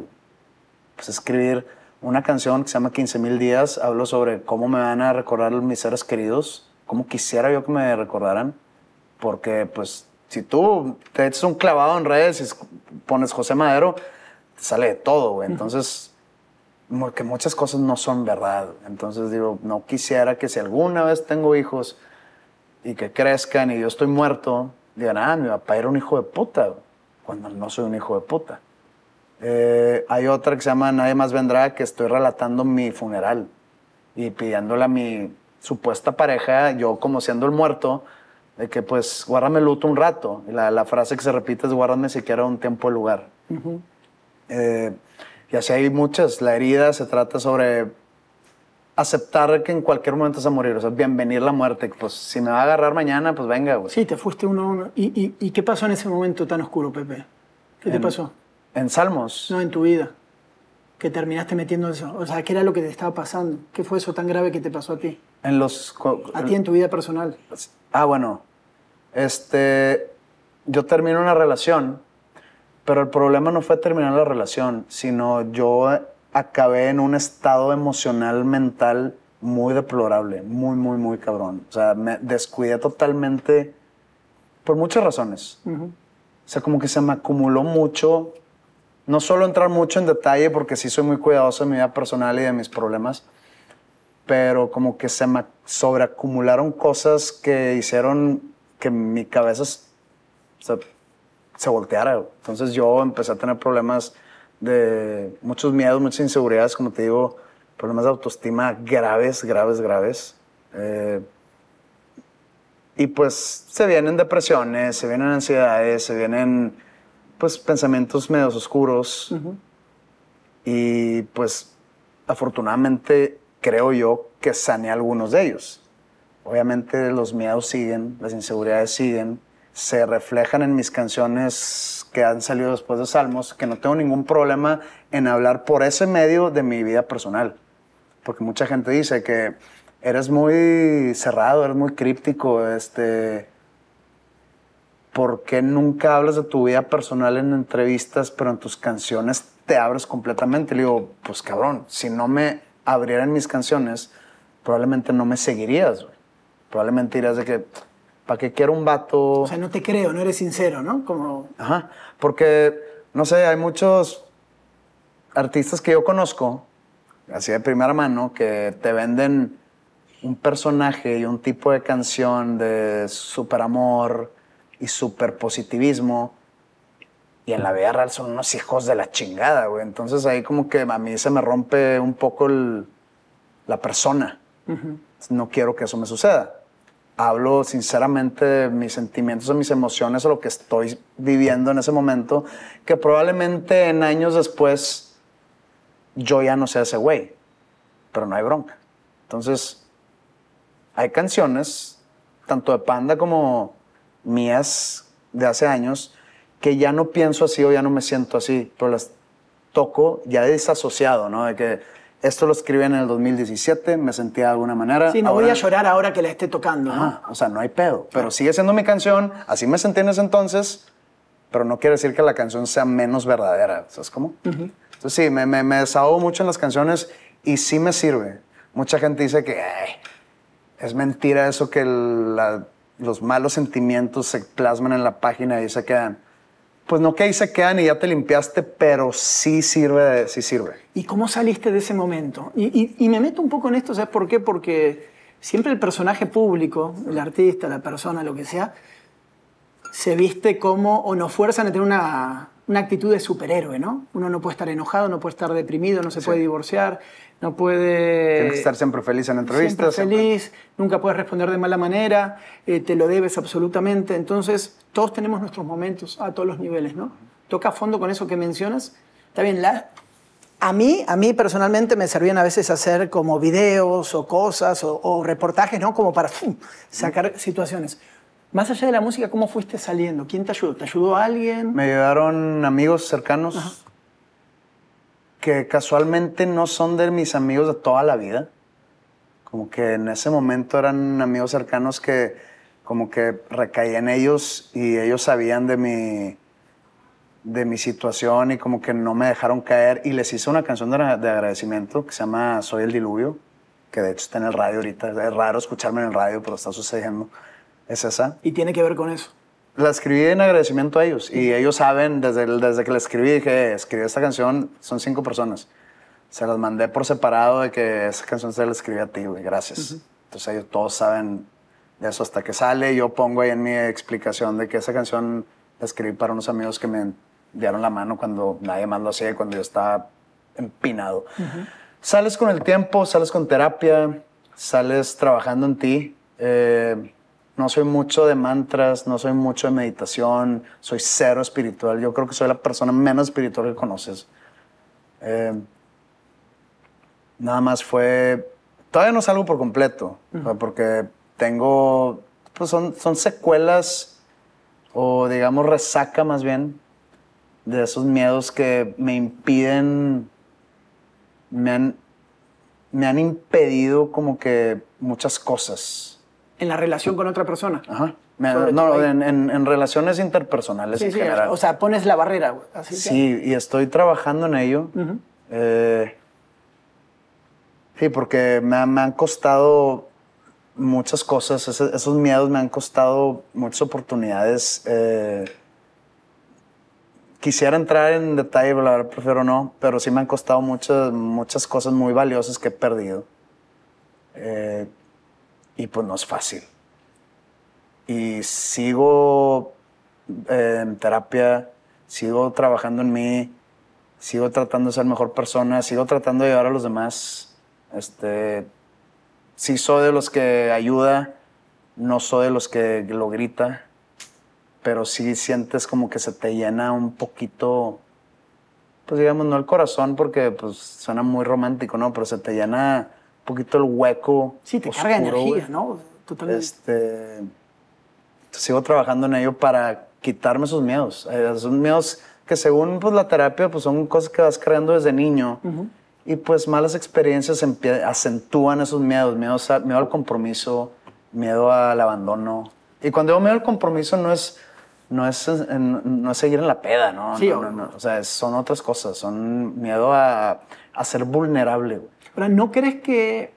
Pues escribir una canción que se llama 15 mil días, hablo sobre cómo me van a recordar mis seres queridos, cómo quisiera yo que me recordaran, porque pues si tú te echas un clavado en redes y pones José Madero, te sale de todo, güey. Entonces que muchas cosas no son verdad. Entonces digo, no quisiera que si alguna vez tengo hijos y que crezcan y yo estoy muerto, digan, ah, mi papá era un hijo de puta, cuando no soy un hijo de puta. Eh, hay otra que se llama Nadie más vendrá, que estoy relatando mi funeral y pidiéndole a mi supuesta pareja, yo como siendo el muerto, de que pues guárdame el luto un rato. la, frase que se repite es guárdame siquiera un tiempo el lugar. Y así hay muchas. La herida se trata sobre aceptar que en cualquier momento vas a morir, o sea, bienvenir la muerte. Pues si me va a agarrar mañana, pues venga, güey. Sí, te fuiste uno a uno. ¿Y, qué pasó en ese momento tan oscuro, Pepe? ¿Qué te pasó? En Salmos. No, en tu vida. Que terminaste metiendo eso. O sea, ¿qué era lo que te estaba pasando? ¿Qué fue eso tan grave que te pasó a ti? En los. A ti en tu vida personal. Ah, bueno. Este. Yo termino una relación pero el problema no fue terminar la relación, sino yo acabé en un estado emocional, mental muy deplorable, muy, muy, muy cabrón. O sea, me descuidé totalmente por muchas razones. O sea, como que se me acumuló mucho. No solo entrar mucho en detalle porque sí soy muy cuidadoso de mi vida personal y de mis problemas, pero como que se me sobreacumularon cosas que hicieron que mi cabeza se se volteara. Entonces yo empecé a tener problemas de muchos miedos, muchas inseguridades, como te digo, problemas de autoestima graves, graves, graves. Eh, y pues se vienen depresiones, se vienen ansiedades, se vienen pues pensamientos medios oscuros. Y pues afortunadamente creo yo que sané algunos de ellos. Obviamente los miedos siguen, las inseguridades siguen, se reflejan en mis canciones que han salido después de Salmos, que no tengo ningún problema en hablar por ese medio de mi vida personal. Porque mucha gente dice que eres muy cerrado, eres muy críptico, este... ¿Por qué nunca hablas de tu vida personal en entrevistas, pero en tus canciones te abres completamente? Le digo, pues cabrón, si no me abrieran mis canciones, probablemente no me seguirías, Probablemente dirías de que, ¿Para qué quiero un vato? O sea, no te creo, no eres sincero, ¿no? Como... Ajá, porque, no sé, hay muchos artistas que yo conozco, así de primera mano, que te venden un personaje y un tipo de canción de amor y positivismo Y en la vida real son unos hijos de la chingada, güey. Entonces ahí como que a mí se me rompe un poco la persona. No quiero que eso me suceda hablo sinceramente mis sentimientos o mis emociones o lo que estoy viviendo en ese momento, que probablemente en años después yo ya no sea ese güey, pero no hay bronca. Entonces, hay canciones, tanto de Panda como mías de hace años, que ya no pienso así o ya no me siento así, pero las toco ya desasociado, ¿no? que esto lo escribí en el 2017, me sentía de alguna manera. Sí, no voy a llorar ahora que la esté tocando. o sea, no hay pedo. Pero sigue siendo mi canción, así me sentí en ese entonces, pero no quiere decir que la canción sea menos verdadera. ¿Sabes cómo? Entonces sí, me, me, desahogo mucho en las canciones y sí me sirve. Mucha gente dice que es mentira eso que los malos sentimientos se plasman en la página y se quedan pues no que ahí se quedan y ya te limpiaste, pero sí sirve, sí sirve. ¿Y cómo saliste de ese momento? Y, me meto un poco en esto, ¿sabes por qué? Porque siempre el personaje público, el artista, la persona, lo que sea, se viste como o nos fuerzan a tener una, actitud de superhéroe, ¿no? Uno no puede estar enojado, no puede estar deprimido, no se puede divorciar, no puede... Tienes que estar siempre feliz en entrevistas. Siempre feliz, nunca puedes responder de mala manera, eh, te lo debes absolutamente. Entonces, todos tenemos nuestros momentos a todos los niveles, ¿no? Toca a fondo con eso que mencionas. Está bien, la... A mí, a mí personalmente me servían a veces hacer como videos o cosas o, reportajes, ¿no? Como para sacar situaciones. Más allá de la música, ¿cómo fuiste saliendo? ¿Quién te ayudó? ¿Te ayudó alguien? Me ayudaron amigos cercanos que casualmente no son de mis amigos de toda la vida. Como que en ese momento eran amigos cercanos que como que recaían en ellos y ellos sabían de mi, de mi situación y como que no me dejaron caer. Y les hice una canción de agradecimiento que se llama Soy el Diluvio, que de hecho está en el radio ahorita. Es raro escucharme en el radio, pero está sucediendo. Es esa. ¿Y tiene que ver con eso? la escribí en agradecimiento a ellos. Y ellos saben, desde, desde que la escribí, dije, escribí esta canción, son cinco personas. Se las mandé por separado de que esa canción se la escribí a ti, güey, gracias. Entonces ellos todos saben de eso hasta que sale. Yo pongo ahí en mi explicación de que esa canción la escribí para unos amigos que me dieron la mano cuando nadie más lo hacía, cuando yo estaba empinado. Sales con el tiempo, sales con terapia, sales trabajando en ti. Eh, no soy mucho de mantras, no soy mucho de meditación, soy cero espiritual. Yo creo que soy la persona menos espiritual que conoces. Eh, nada más fue... Todavía no salgo por completo, porque tengo... Pues, son, secuelas o digamos resaca más bien de esos miedos que me impiden, me han, me han impedido como que muchas cosas en la relación con otra persona. Ajá. no, en, relaciones interpersonales sí, en general. O sea, pones la barrera. Así sí, y estoy trabajando en ello. Eh, sí, porque me, han costado muchas cosas. esos miedos me han costado muchas oportunidades. Eh, quisiera entrar en detalle, la verdad prefiero no, pero sí me han costado muchas, muchas cosas muy valiosas que he perdido. Eh, y pues no es fácil. Y sigo eh, en terapia, sigo trabajando en mí, sigo tratando de ser mejor persona, sigo tratando de ayudar a los demás. Este, sí soy de los que ayuda, no soy de los que lo grita, pero sí sientes como que se te llena un poquito, pues digamos, no el corazón, porque pues suena muy romántico, ¿no? Pero se te llena poquito el hueco. Sí, te carga energía, ¿no? Este, sigo trabajando en ello para quitarme esos miedos. esos eh, miedos que según pues, la terapia pues, son cosas que vas creando desde niño. Y pues malas experiencias acentúan esos miedos, miedos a, miedo al compromiso, miedo al abandono. Y cuando digo miedo al compromiso no es, no es, no es seguir en la peda, ¿no? Sí, O sea, son otras cosas, son miedo a, a ser vulnerable. Ahora, ¿no crees que...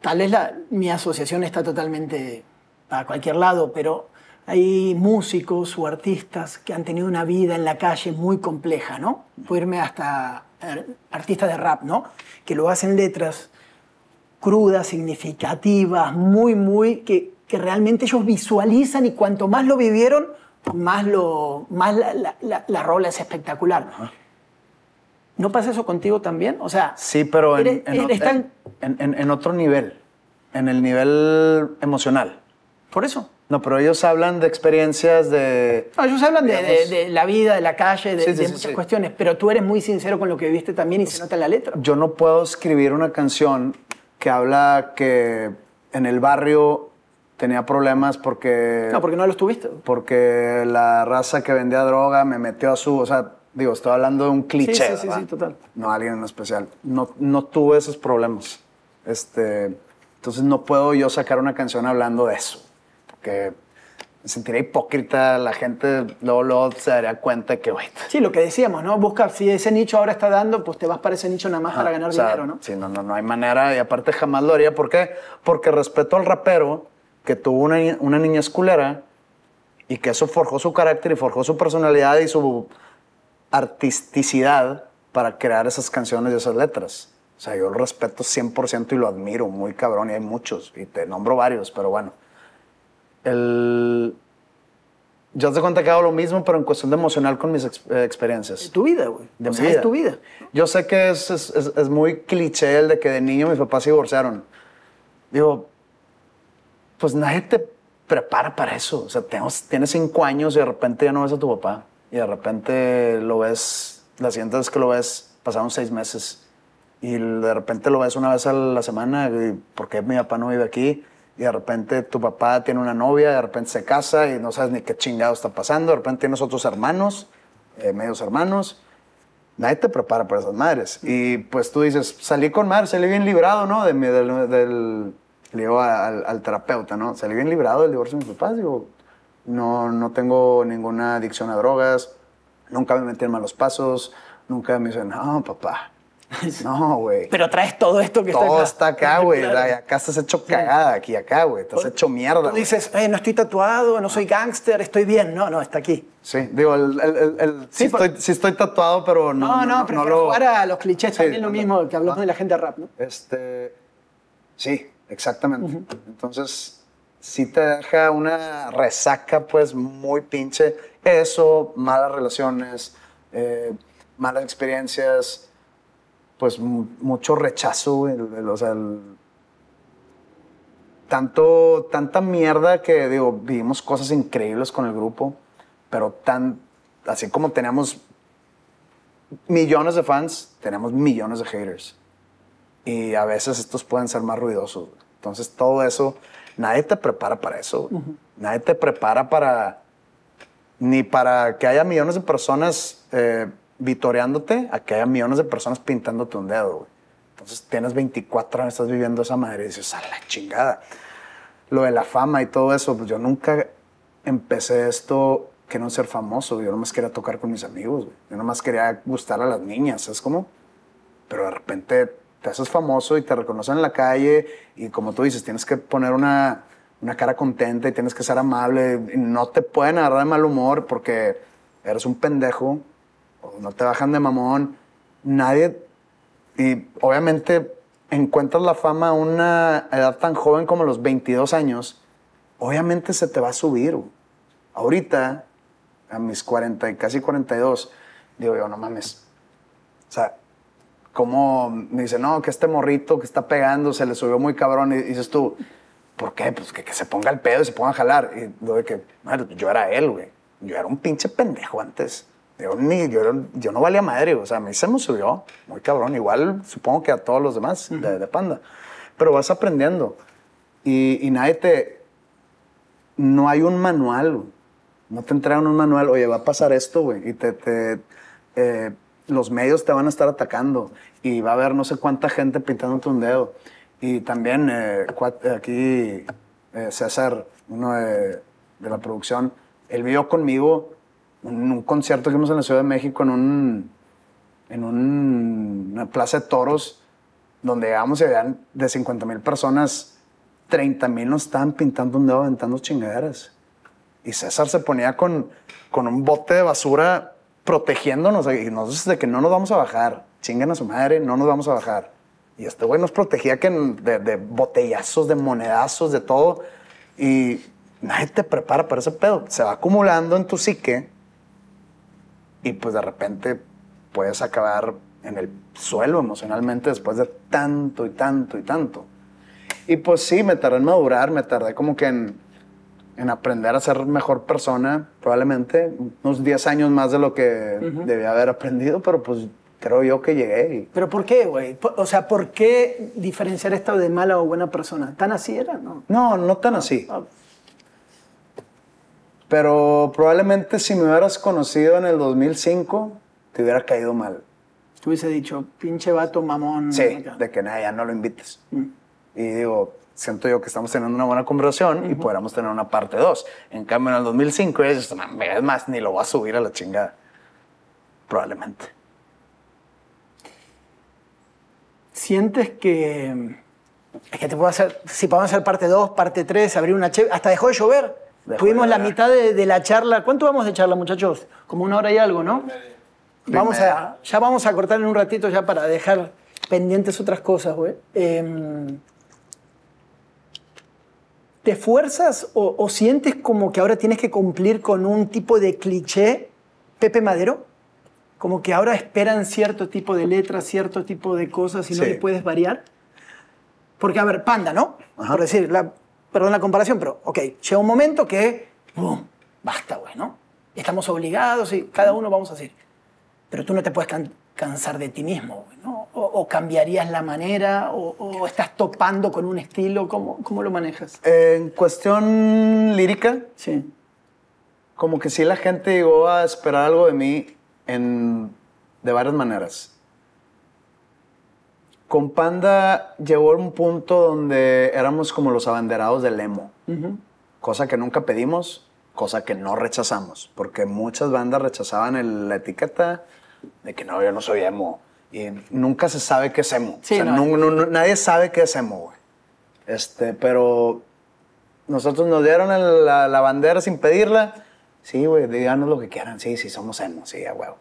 tal vez mi asociación está totalmente para cualquier lado, pero hay músicos o artistas que han tenido una vida en la calle muy compleja, ¿no? Puedo irme hasta eh, artistas de rap, ¿no? Que lo hacen letras crudas, significativas, muy, muy, que, realmente ellos visualizan y cuanto más lo vivieron, más, la, rola es espectacular. ¿No pasa eso contigo también? O sea, sí, pero están en, otro nivel, en el nivel emocional. Por eso. No, pero ellos hablan de experiencias de... No, ah, ellos hablan de, la vida, de la calle, de, muchas cuestiones, pero tú eres muy sincero con lo que viste también y se nota en la letra. Yo no puedo escribir una canción que habla que en el barrio tenía problemas porque... No, porque no los tuviste. Porque la raza que vendía droga me metió a su... O sea, Digo, estoy hablando de un cliché. Sí, sí, sí, total. No alguien en especial. No, no tuve esos problemas. Este, entonces no puedo yo sacar una canción hablando de eso. Porque me sentiría hipócrita, la gente luego, luego se daría cuenta que, güey... Sí, lo que decíamos, ¿no? Busca, si ese nicho ahora está dando, pues te vas para ese nicho nada más para ganar dinero, ¿no? Sí, no, no, no hay manera. Y aparte jamás lo haría. ¿Por qué? Porque respeto al rapero que tuvo una, una niña esculera y que eso forjó su carácter y forjó su personalidad y su artisticidad para crear esas canciones y esas letras. O sea, yo lo respeto 100% y lo admiro, muy cabrón, y hay muchos, y te nombro varios, pero bueno. El... Yo te cuenta que hago lo mismo, pero en cuestión de emocional con mis eh, experiencias. Tu vida, güey. De es tu vida. Yo sé que es, es, es, muy cliché el de que de niño mis papás se divorciaron. Digo, pues nadie te prepara para eso. O sea, tienes cinco años y de repente ya no ves a tu papá y de repente lo ves, la siguiente vez que lo ves, pasaron seis meses y de repente lo ves una vez a la semana, porque mi papá no vive aquí, y de repente tu papá tiene una novia, de repente se casa y no sabes ni qué chingado está pasando, de repente tienes otros hermanos, eh, medios hermanos, nadie te prepara para esas madres. Y pues tú dices, salí con madre, salí bien librado, ¿no? De del, del, le digo al, al, terapeuta, ¿no? Salí bien librado del divorcio de mis papás, digo, no, no tengo ninguna adicción a drogas, nunca me metí en malos pasos, nunca me dicen, no, papá, no, güey. Pero traes todo esto que todo está acá. Todo está acá, güey. Acá estás hecho cagada, aquí, acá, güey. Estás hecho mierda. Tú dices, eh, no estoy tatuado, no soy gángster, estoy bien. No, no, está aquí. Sí, digo, el, sí, estoy, sí, estoy, tatuado, pero no. No, no, pero, no los clichés sí, también lo mismo que hablamos de la gente rap, ¿no? Este. Sí, exactamente. Entonces, si te deja una resaca, pues, muy pinche. Eso, malas relaciones, eh, malas experiencias, pues, mucho rechazo, o sea, tanto, tanta mierda que, digo, vivimos cosas increíbles con el grupo, pero tan, así como tenemos millones de fans, tenemos millones de haters. Y a veces estos pueden ser más ruidosos. Entonces, todo eso Nadie te prepara para eso. Nadie te prepara para. ni para que haya millones de personas eh, vitoreándote, a que haya millones de personas pintándote un dedo, Entonces tienes 24 años, estás viviendo esa madre y dices, a la chingada. Lo de la fama y todo eso, pues yo nunca empecé esto que no ser famoso, yo nomás quería tocar con mis amigos, yo yo nomás quería gustar a las niñas, es como, Pero de repente te haces famoso y te reconocen en la calle y como tú dices, tienes que poner una, una cara contenta y tienes que ser amable. Y no te pueden agarrar de mal humor porque eres un pendejo, o no te bajan de mamón, nadie... Y obviamente encuentras la fama a una edad tan joven como los 22 años, obviamente se te va a subir. Ahorita, a mis 40 y casi 42, digo yo, no mames. O sea, como me dice, no, que este morrito que está pegando se le subió muy cabrón. Y dices tú, ¿por qué? Pues que, que se ponga el pedo y se ponga a jalar. Y de que, madre, yo era él, güey. Yo era un pinche pendejo antes. Yo, ni, yo, no valía madre, o sea, a mí se me subió, muy cabrón, igual supongo que a todos los demás de, Panda, pero vas aprendiendo y, nadie te... No hay un manual, no te entregan un manual, oye, va a pasar esto, güey, y te... Eh, los medios te van a estar atacando y va a haber no sé cuánta gente pintándote un dedo. Y también eh, aquí eh, César, uno de, la producción, él vio conmigo en un concierto que hicimos en la Ciudad de México en, un, en una plaza de toros donde llegamos y habían de 50 mil personas, 30 mil nos estaban pintando un dedo aventando chingaderas. Y César se ponía con, con un bote de basura protegiéndonos y nosotros de que no nos vamos a bajar, chingan a su madre, no nos vamos a bajar. Y este güey nos protegía que de, de, botellazos, de monedazos, de todo. Y nadie te prepara para ese pedo. Se va acumulando en tu psique y pues de repente puedes acabar en el suelo emocionalmente después de tanto y tanto y tanto. Y pues sí, me tardé en madurar, me tardé como que en en aprender a ser mejor persona, probablemente unos 10 años más de lo que debía haber aprendido, pero pues creo yo que llegué. ¿Pero por qué, güey? O sea, ¿por qué diferenciar esto de mala o buena persona? ¿Tan así era? No, no, tan así. Ah, pero probablemente si me hubieras conocido en el 2005, te hubiera caído mal. Te hubiese dicho, pinche vato mamón. Sí, de que nada, ya no lo invites. Mm. Y digo, siento yo que estamos teniendo una buena conversación y podríamos tener una parte 2. En cambio, en el 2005 es, es más, ni lo voy a subir a la chingada. Probablemente. Sientes que. Es que te puedo hacer. Si podemos hacer parte 2, parte 3, abrir una. hasta dejó de llover. Tuvimos la mitad de, la charla. ¿Cuánto vamos de charla, muchachos? Como una hora y algo, ¿no? Vamos a, ya vamos a cortar en un ratito ya para dejar pendientes otras cosas, güey. Eh, ¿Te fuerzas o, sientes como que ahora tienes que cumplir con un tipo de cliché Pepe Madero? Como que ahora esperan cierto tipo de letras, cierto tipo de cosas y no te puedes variar. Porque, a ver, Panda, ¿no? Ajá. decir, la, perdón la comparación, pero, ok, llega un momento que, boom, basta, güey, ¿no? Estamos obligados y cada uno vamos a decir. Pero tú no te puedes cansar de ti mismo? ¿no? O, cambiarías la manera? O, estás topando con un estilo? ¿Cómo, lo manejas? en cuestión lírica, sí. como que sí la gente llegó a esperar algo de mí en, de varias maneras. Con Panda llegó a un punto donde éramos como los abanderados del emo, cosa que nunca pedimos, cosa que no rechazamos, porque muchas bandas rechazaban la etiqueta, de que no, yo no soy emo. Y nunca se sabe qué es emo. o sea, nadie sabe qué es emo, güey. Este, pero nosotros nos dieron la, bandera sin pedirla. Sí, güey, díganos lo que quieran. Sí, sí, somos emo, sí, a huevo.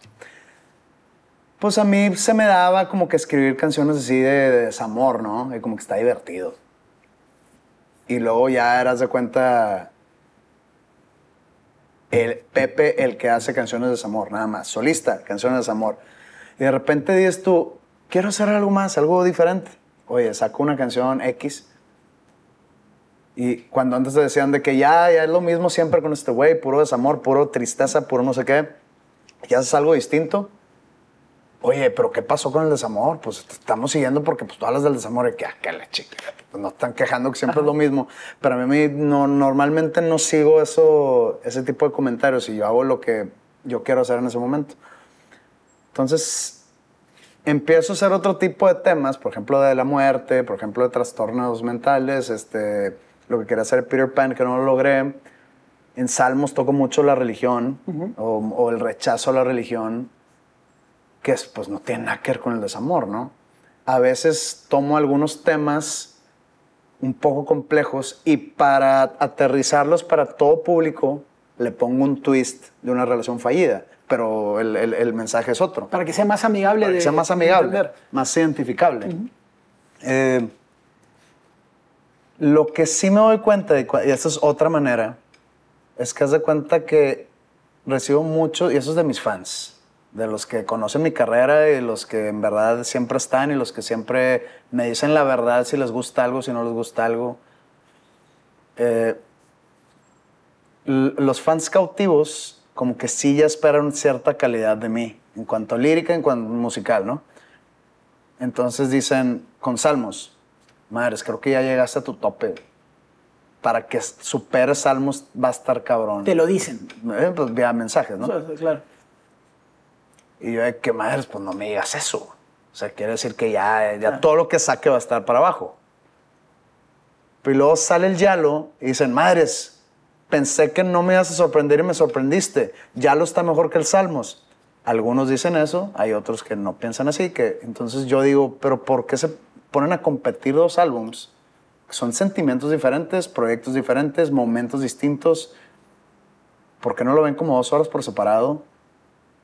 Pues a mí se me daba como que escribir canciones así de, de desamor, ¿no? Y como que está divertido. Y luego ya eras de cuenta el Pepe el que hace canciones de desamor, nada más, solista, canciones de desamor. Y de repente dices tú, quiero hacer algo más, algo diferente. Oye, saco una canción X. Y cuando antes te decían de que ya, ya es lo mismo siempre con este güey, puro desamor, puro tristeza, puro no sé qué, ya haces algo distinto Oye, pero ¿qué pasó con el desamor? Pues estamos siguiendo porque pues, tú hablas del desamor y que acá ah, la chica, pues, no están quejando que siempre es lo mismo. Pero a mí no, normalmente no sigo eso, ese tipo de comentarios y yo hago lo que yo quiero hacer en ese momento. Entonces, empiezo a hacer otro tipo de temas, por ejemplo, de la muerte, por ejemplo, de trastornos mentales, este, lo que quería hacer Peter Pan, que no lo logré. En Salmos toco mucho la religión o, o, el rechazo a la religión que pues no tiene nada que ver con el desamor, ¿no? A veces tomo algunos temas un poco complejos y para aterrizarlos para todo público le pongo un twist de una relación fallida, pero el, mensaje es otro. Para que sea más amigable. Para sea más amigable, más identificable. Eh, lo que sí me doy cuenta, y esta es otra manera, es que haz de cuenta que recibo mucho, y eso es de mis fans, de los que conocen mi carrera y los que en verdad siempre están y los que siempre me dicen la verdad si les gusta algo, si no les gusta algo. Eh, los fans cautivos como que sí ya esperan cierta calidad de mí, en cuanto lírica, en cuanto musical, ¿no? Entonces dicen, con Salmos, madres, creo que ya llegaste a tu tope. Para que superes Salmos va a estar cabrón. Te lo dicen. Eh, pues mensajes, ¿no? claro. Y yo, qué madres, pues no me digas eso. O sea, quiere decir que ya, ya todo lo que saque va a estar para abajo. Y luego sale el Yalo y dicen, madres, pensé que no me ibas a sorprender y me sorprendiste. Yalo está mejor que el Salmos. Algunos dicen eso, hay otros que no piensan así. Que, entonces yo digo, pero ¿por qué se ponen a competir dos álbums? Son sentimientos diferentes, proyectos diferentes, momentos distintos. ¿Por qué no lo ven como dos horas por separado?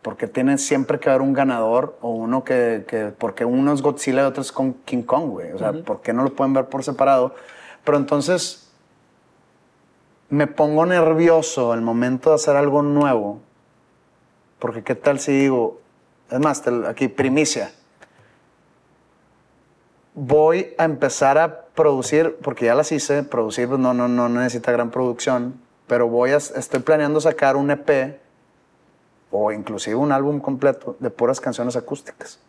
porque tiene siempre que haber un ganador o uno que, porque uno es Godzilla y otro es con King Kong, güey. O sea, ¿por qué no lo pueden ver por separado? Pero entonces me pongo nervioso al momento de hacer algo nuevo, porque qué tal si digo, es más, aquí primicia, voy a empezar a producir, porque ya las hice, producir pues no, no, no necesita gran producción, pero voy a, estoy planeando sacar un EP o inclusive un álbum completo de puras canciones acústicas.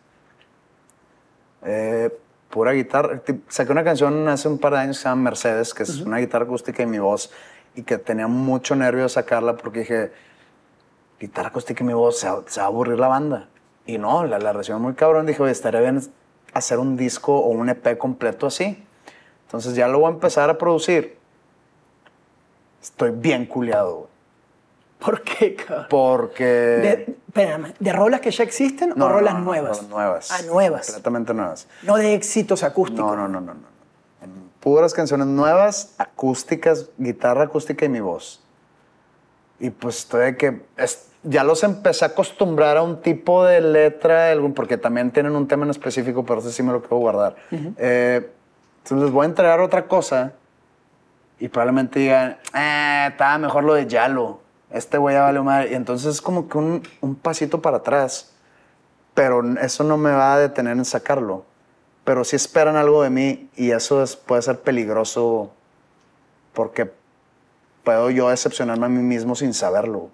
Eh, pura guitarra. Saqué una canción hace un par de años que se llama Mercedes, que es una guitarra acústica y mi voz, y que tenía mucho nervio de sacarla porque dije, guitarra acústica y mi voz, se va, a aburrir la banda. Y no, la, la recibió muy cabrón. Dije, oye, estaría bien hacer un disco o un EP completo así. Entonces ya lo voy a empezar a producir. Estoy bien culiado, güey. ¿Por qué, cabrón? Porque... De, ¿de rolas que ya existen o rolas no, no, nuevas? nuevas. Ah, nuevas. Completamente nuevas. No de éxitos acústicos. No, no, no, no. Puras canciones nuevas, acústicas, guitarra acústica y mi voz. Y pues estoy que... ya los empecé a acostumbrar a un tipo de letra, porque también tienen un tema en específico, pero ese sí me lo quiero guardar. Eh, entonces les entonces voy a entregar otra cosa y probablemente digan, eh, estaba mejor lo de Yalo este güey ya vale Y entonces es como que un, pasito para atrás, pero eso no me va a detener en sacarlo. Pero si esperan algo de mí y eso puede ser peligroso porque puedo yo decepcionarme a mí mismo sin saberlo.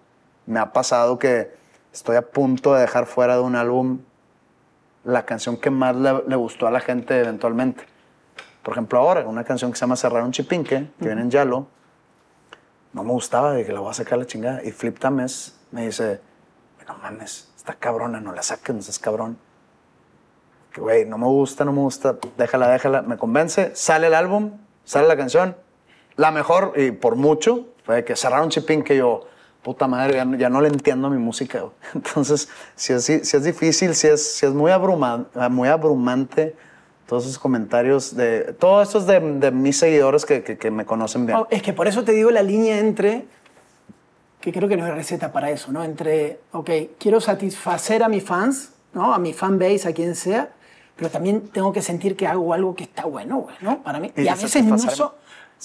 Me ha pasado que estoy a punto de dejar fuera de un álbum la canción que más le, gustó a la gente eventualmente. Por ejemplo, ahora, una canción que se llama Cerrar un Chipinque, que viene en Yalo, no me gustaba, de que la voy a sacar la chingada. Y Flip tamés me dice, no mames, está cabrona, no la saques, es cabrón. Que güey, no me gusta, no me gusta, déjala, déjala. Me convence, sale el álbum, sale la canción. La mejor, y por mucho, fue que cerraron Chipín que yo, puta madre, ya no, le entiendo a mi música. Entonces, si es, si es difícil, si es, si es muy, abruma, muy abrumante todos esos comentarios de todos esos de, de mis seguidores que, me conocen bien. Oh, es que por eso te digo la línea entre, que creo que no hay receta para eso, ¿no? Entre, ok, quiero satisfacer a mis fans, ¿no? A mi fan base, a quien sea, pero también tengo que sentir que hago algo que está bueno, ¿no? Para mí. Y, a veces no,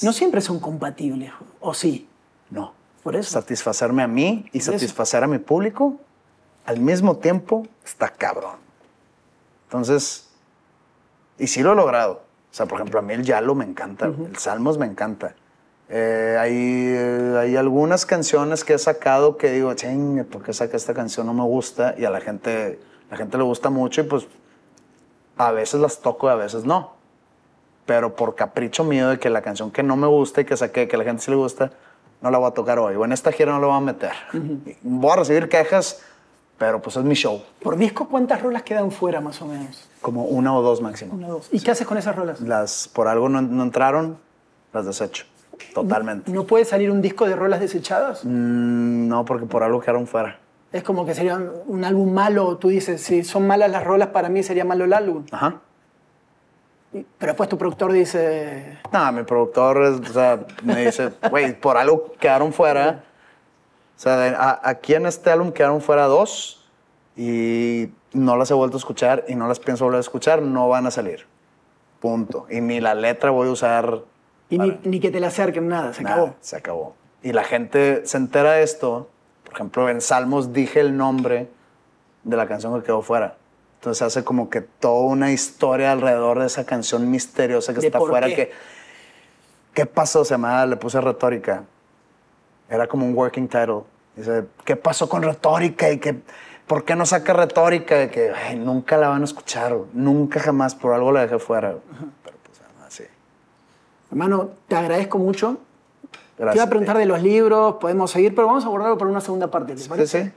no siempre son compatibles, o sí, no. Por eso. Satisfacerme a mí y satisfacer a mi público al mismo tiempo está cabrón. Entonces, y sí lo he logrado. O sea, por ejemplo, a mí el Yalo me encanta, el Salmos me encanta. Eh, hay, eh, hay, algunas canciones que he sacado que digo, ching, ¿por qué saca esta canción? No me gusta. Y a la gente, la gente le gusta mucho y pues a veces las toco y a veces no. Pero por capricho mío de que la canción que no me gusta y que saqué, que a la gente sí le gusta, no la voy a tocar hoy. O en esta gira no la voy a meter. Voy a recibir quejas pero pues es mi show. Por disco, ¿cuántas rolas quedan fuera más o menos? Como una o dos máximo. Una o dos. ¿Y qué haces con esas rolas? Las, por algo no, entraron, las desecho. Totalmente. ¿No, puede salir un disco de rolas desechadas? Mm, no, porque por algo quedaron fuera. Es como que sería un álbum malo, tú dices, si son malas las rolas, para mí sería malo el álbum. Ajá. Pero después tu productor dice... No, mi productor me dice, güey, por algo quedaron fuera o sea, aquí en este álbum quedaron fuera dos y no las he vuelto a escuchar y no las pienso volver a escuchar, no van a salir. Punto. Y ni la letra voy a usar. Y ni, que te la acerquen, nada, se acabó. Se acabó. Y la gente se entera de esto. Por ejemplo, en Salmos dije el nombre de la canción que quedó fuera. Entonces hace como que toda una historia alrededor de esa canción misteriosa que está fuera. Qué? Que, ¿Qué pasó? Se me le puse retórica. Era como un working title. Dice, ¿qué pasó con retórica? ¿Y qué, ¿Por qué no saca retórica? que nunca la van a escuchar, nunca jamás, por algo la dejé fuera. Pero pues así. Hermano, te agradezco mucho. Gracias. Te iba a preguntar de los libros, podemos seguir, pero vamos a abordarlo por una segunda parte, Sí, sí.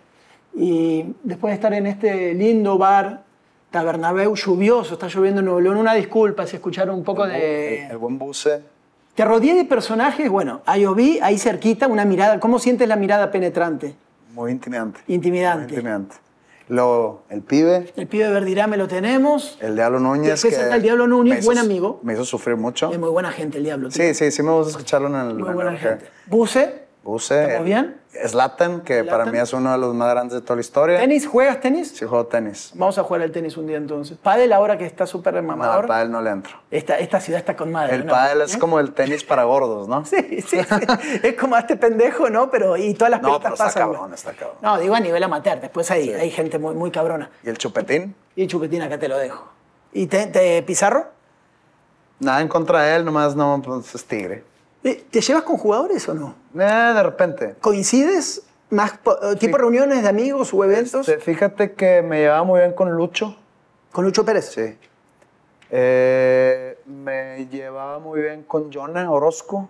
Y después de estar en este lindo bar, Tabernabeu, lluvioso, está lloviendo en Nuevo León, una disculpa si escucharon un poco de... El, el buen buce. Te rodeé de personajes, bueno, ahí vi ahí cerquita, una mirada. ¿Cómo sientes la mirada penetrante? Muy intimidante. Intimidante. intimidante. Lo, el pibe. El pibe me lo tenemos. El Diablo Núñez. Que el Diablo Núñez, buen amigo. Me hizo sufrir mucho. Es muy buena gente el Diablo. Sí, sí, sí me gusta escucharlo en el. Muy buena gente. Buse. Buse. ¿Todo bien? Slatten, que para mí es uno de los más grandes de toda la historia. ¿Tenis? ¿Juegas tenis? Sí, juego tenis. Vamos a jugar al tenis un día entonces. ¿Padel ahora que está súper mamador? No, Padel no le entro. Esta, ciudad está con madre. El pádel es ¿Eh? como el tenis para gordos, ¿no? Sí, sí, es como a este pendejo, ¿no? Pero y todas las no, pasan. cabrón, está cabrón. No, digo a nivel amateur. Después hay, hay gente muy, muy cabrona. ¿Y el chupetín? Y el chupetín acá te lo dejo. ¿Y te, Pizarro? Nada en contra de él, nomás no, pues es tigre. Eh, ¿Te llevas con jugadores o no? Eh, de repente. ¿Coincides? ¿Más eh, tipo reuniones de amigos o eventos? Este, fíjate que me llevaba muy bien con Lucho. ¿Con Lucho Pérez? Sí. Eh, me llevaba muy bien con Jonah Orozco.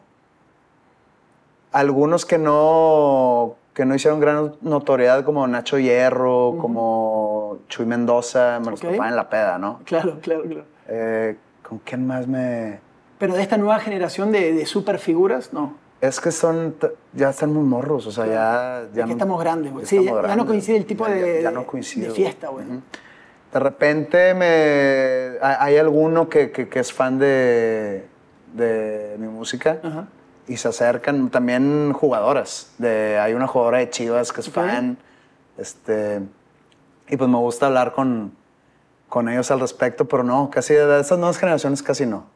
Algunos que no, que no hicieron gran notoriedad, como Nacho Hierro, como Chuy Mendoza, me los en la peda, ¿no? Claro, claro, claro. ¿Con quién más me.? Pero de esta nueva generación de, de superfiguras, no. Es que son, ya están muy morros, o sea, ya... ya es que estamos grandes, güey. Sí, ya, no coincide el tipo de, de, fiesta, güey. De repente me, hay alguno que, es fan de, de mi música y se acercan también jugadoras. De, hay una jugadora de Chivas que es fan. Este, y pues me gusta hablar con, con ellos al respecto, pero no, casi de esas nuevas generaciones casi no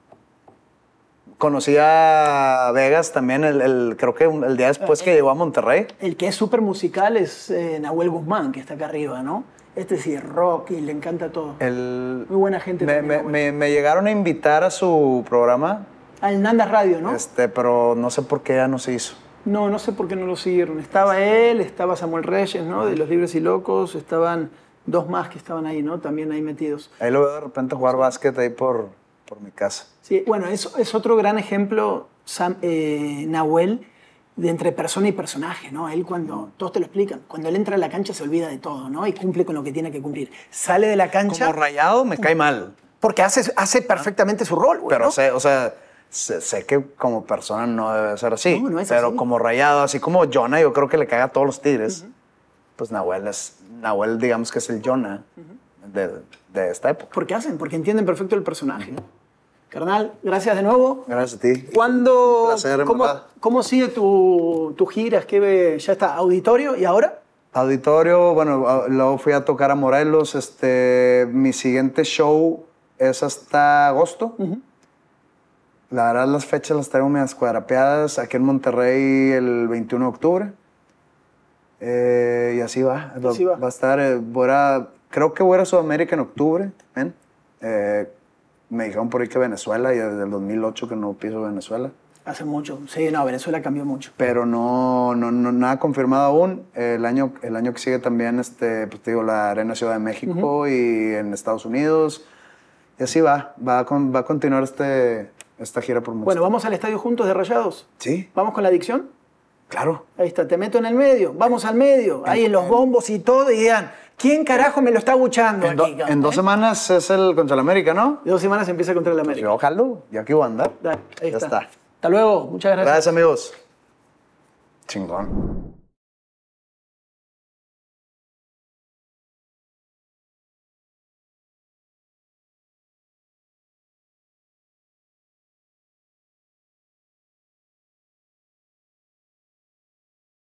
conocí a Vegas también, el, creo que el día después que eh, llegó a Monterrey. El que es súper musical es eh, Nahuel Guzmán, que está acá arriba, ¿no? Este sí es rock y le encanta todo. El, Muy buena gente. Me, me, llegaron a invitar a su programa. Al ah, Nanda Radio, ¿no? Este, pero no sé por qué ya no se hizo. No, no sé por qué no lo siguieron. Estaba él, estaba Samuel Reyes, ¿no? De Los Libres y Locos, estaban dos más que estaban ahí, ¿no? También ahí metidos. Ahí lo veo de repente jugar básquet ahí por, por mi casa. Sí, bueno, es, es otro gran ejemplo, eh, Nahuel, de entre persona y personaje, ¿no? Él cuando, todos te lo explican, cuando él entra a la cancha se olvida de todo, ¿no? Y cumple con lo que tiene que cumplir. Sale de la cancha... Como rayado me cae mal. Porque hace, hace ah. perfectamente su rol, güey. Pero, sé, o sea, sé, que como persona no debe ser así. No, no es pero como rayado, así como Jonah, yo creo que le cae a todos los tigres. Pues Nahuel es, Nahuel digamos que es el Jonah de, esta época. Porque hacen, porque entienden perfecto el personaje. Carnal, gracias de nuevo. Gracias a ti. ¿Cuándo, ¿cómo, ¿Cómo sigue tu, tu gira? Es que eh, ya está, auditorio y ahora. Auditorio, bueno, luego fui a tocar a Morelos. Este, mi siguiente show es hasta agosto. La verdad, las fechas las tengo medias cuadrapeadas. Aquí en Monterrey el 21 de octubre. Eh, y así va. Así va. va. a estar, eh, creo que voy a Sudamérica en octubre. ¿ven? me dijeron por ahí que Venezuela y desde el 2008 que no piso Venezuela. Hace mucho, sí, no, Venezuela cambió mucho. Pero no, no, no nada confirmado aún. El año, el año que sigue también, este, pues te digo, la Arena Ciudad de México y en Estados Unidos. Y así va, va, va a continuar este, esta gira por mucho Bueno, ¿vamos al estadio juntos de Rayados? Sí. ¿Vamos con la adicción? Claro. Ahí está, te meto en el medio, vamos al medio, ahí en los bombos y todo, y digan, ¿Quién carajo me lo está aguchando en, aquí, en dos eh? semanas es el contra el América, ¿no? En dos semanas empieza contra el América. Ojalá, ya aquí voy a andar. ya está. Hasta luego, muchas gracias. Gracias, amigos. Chingón.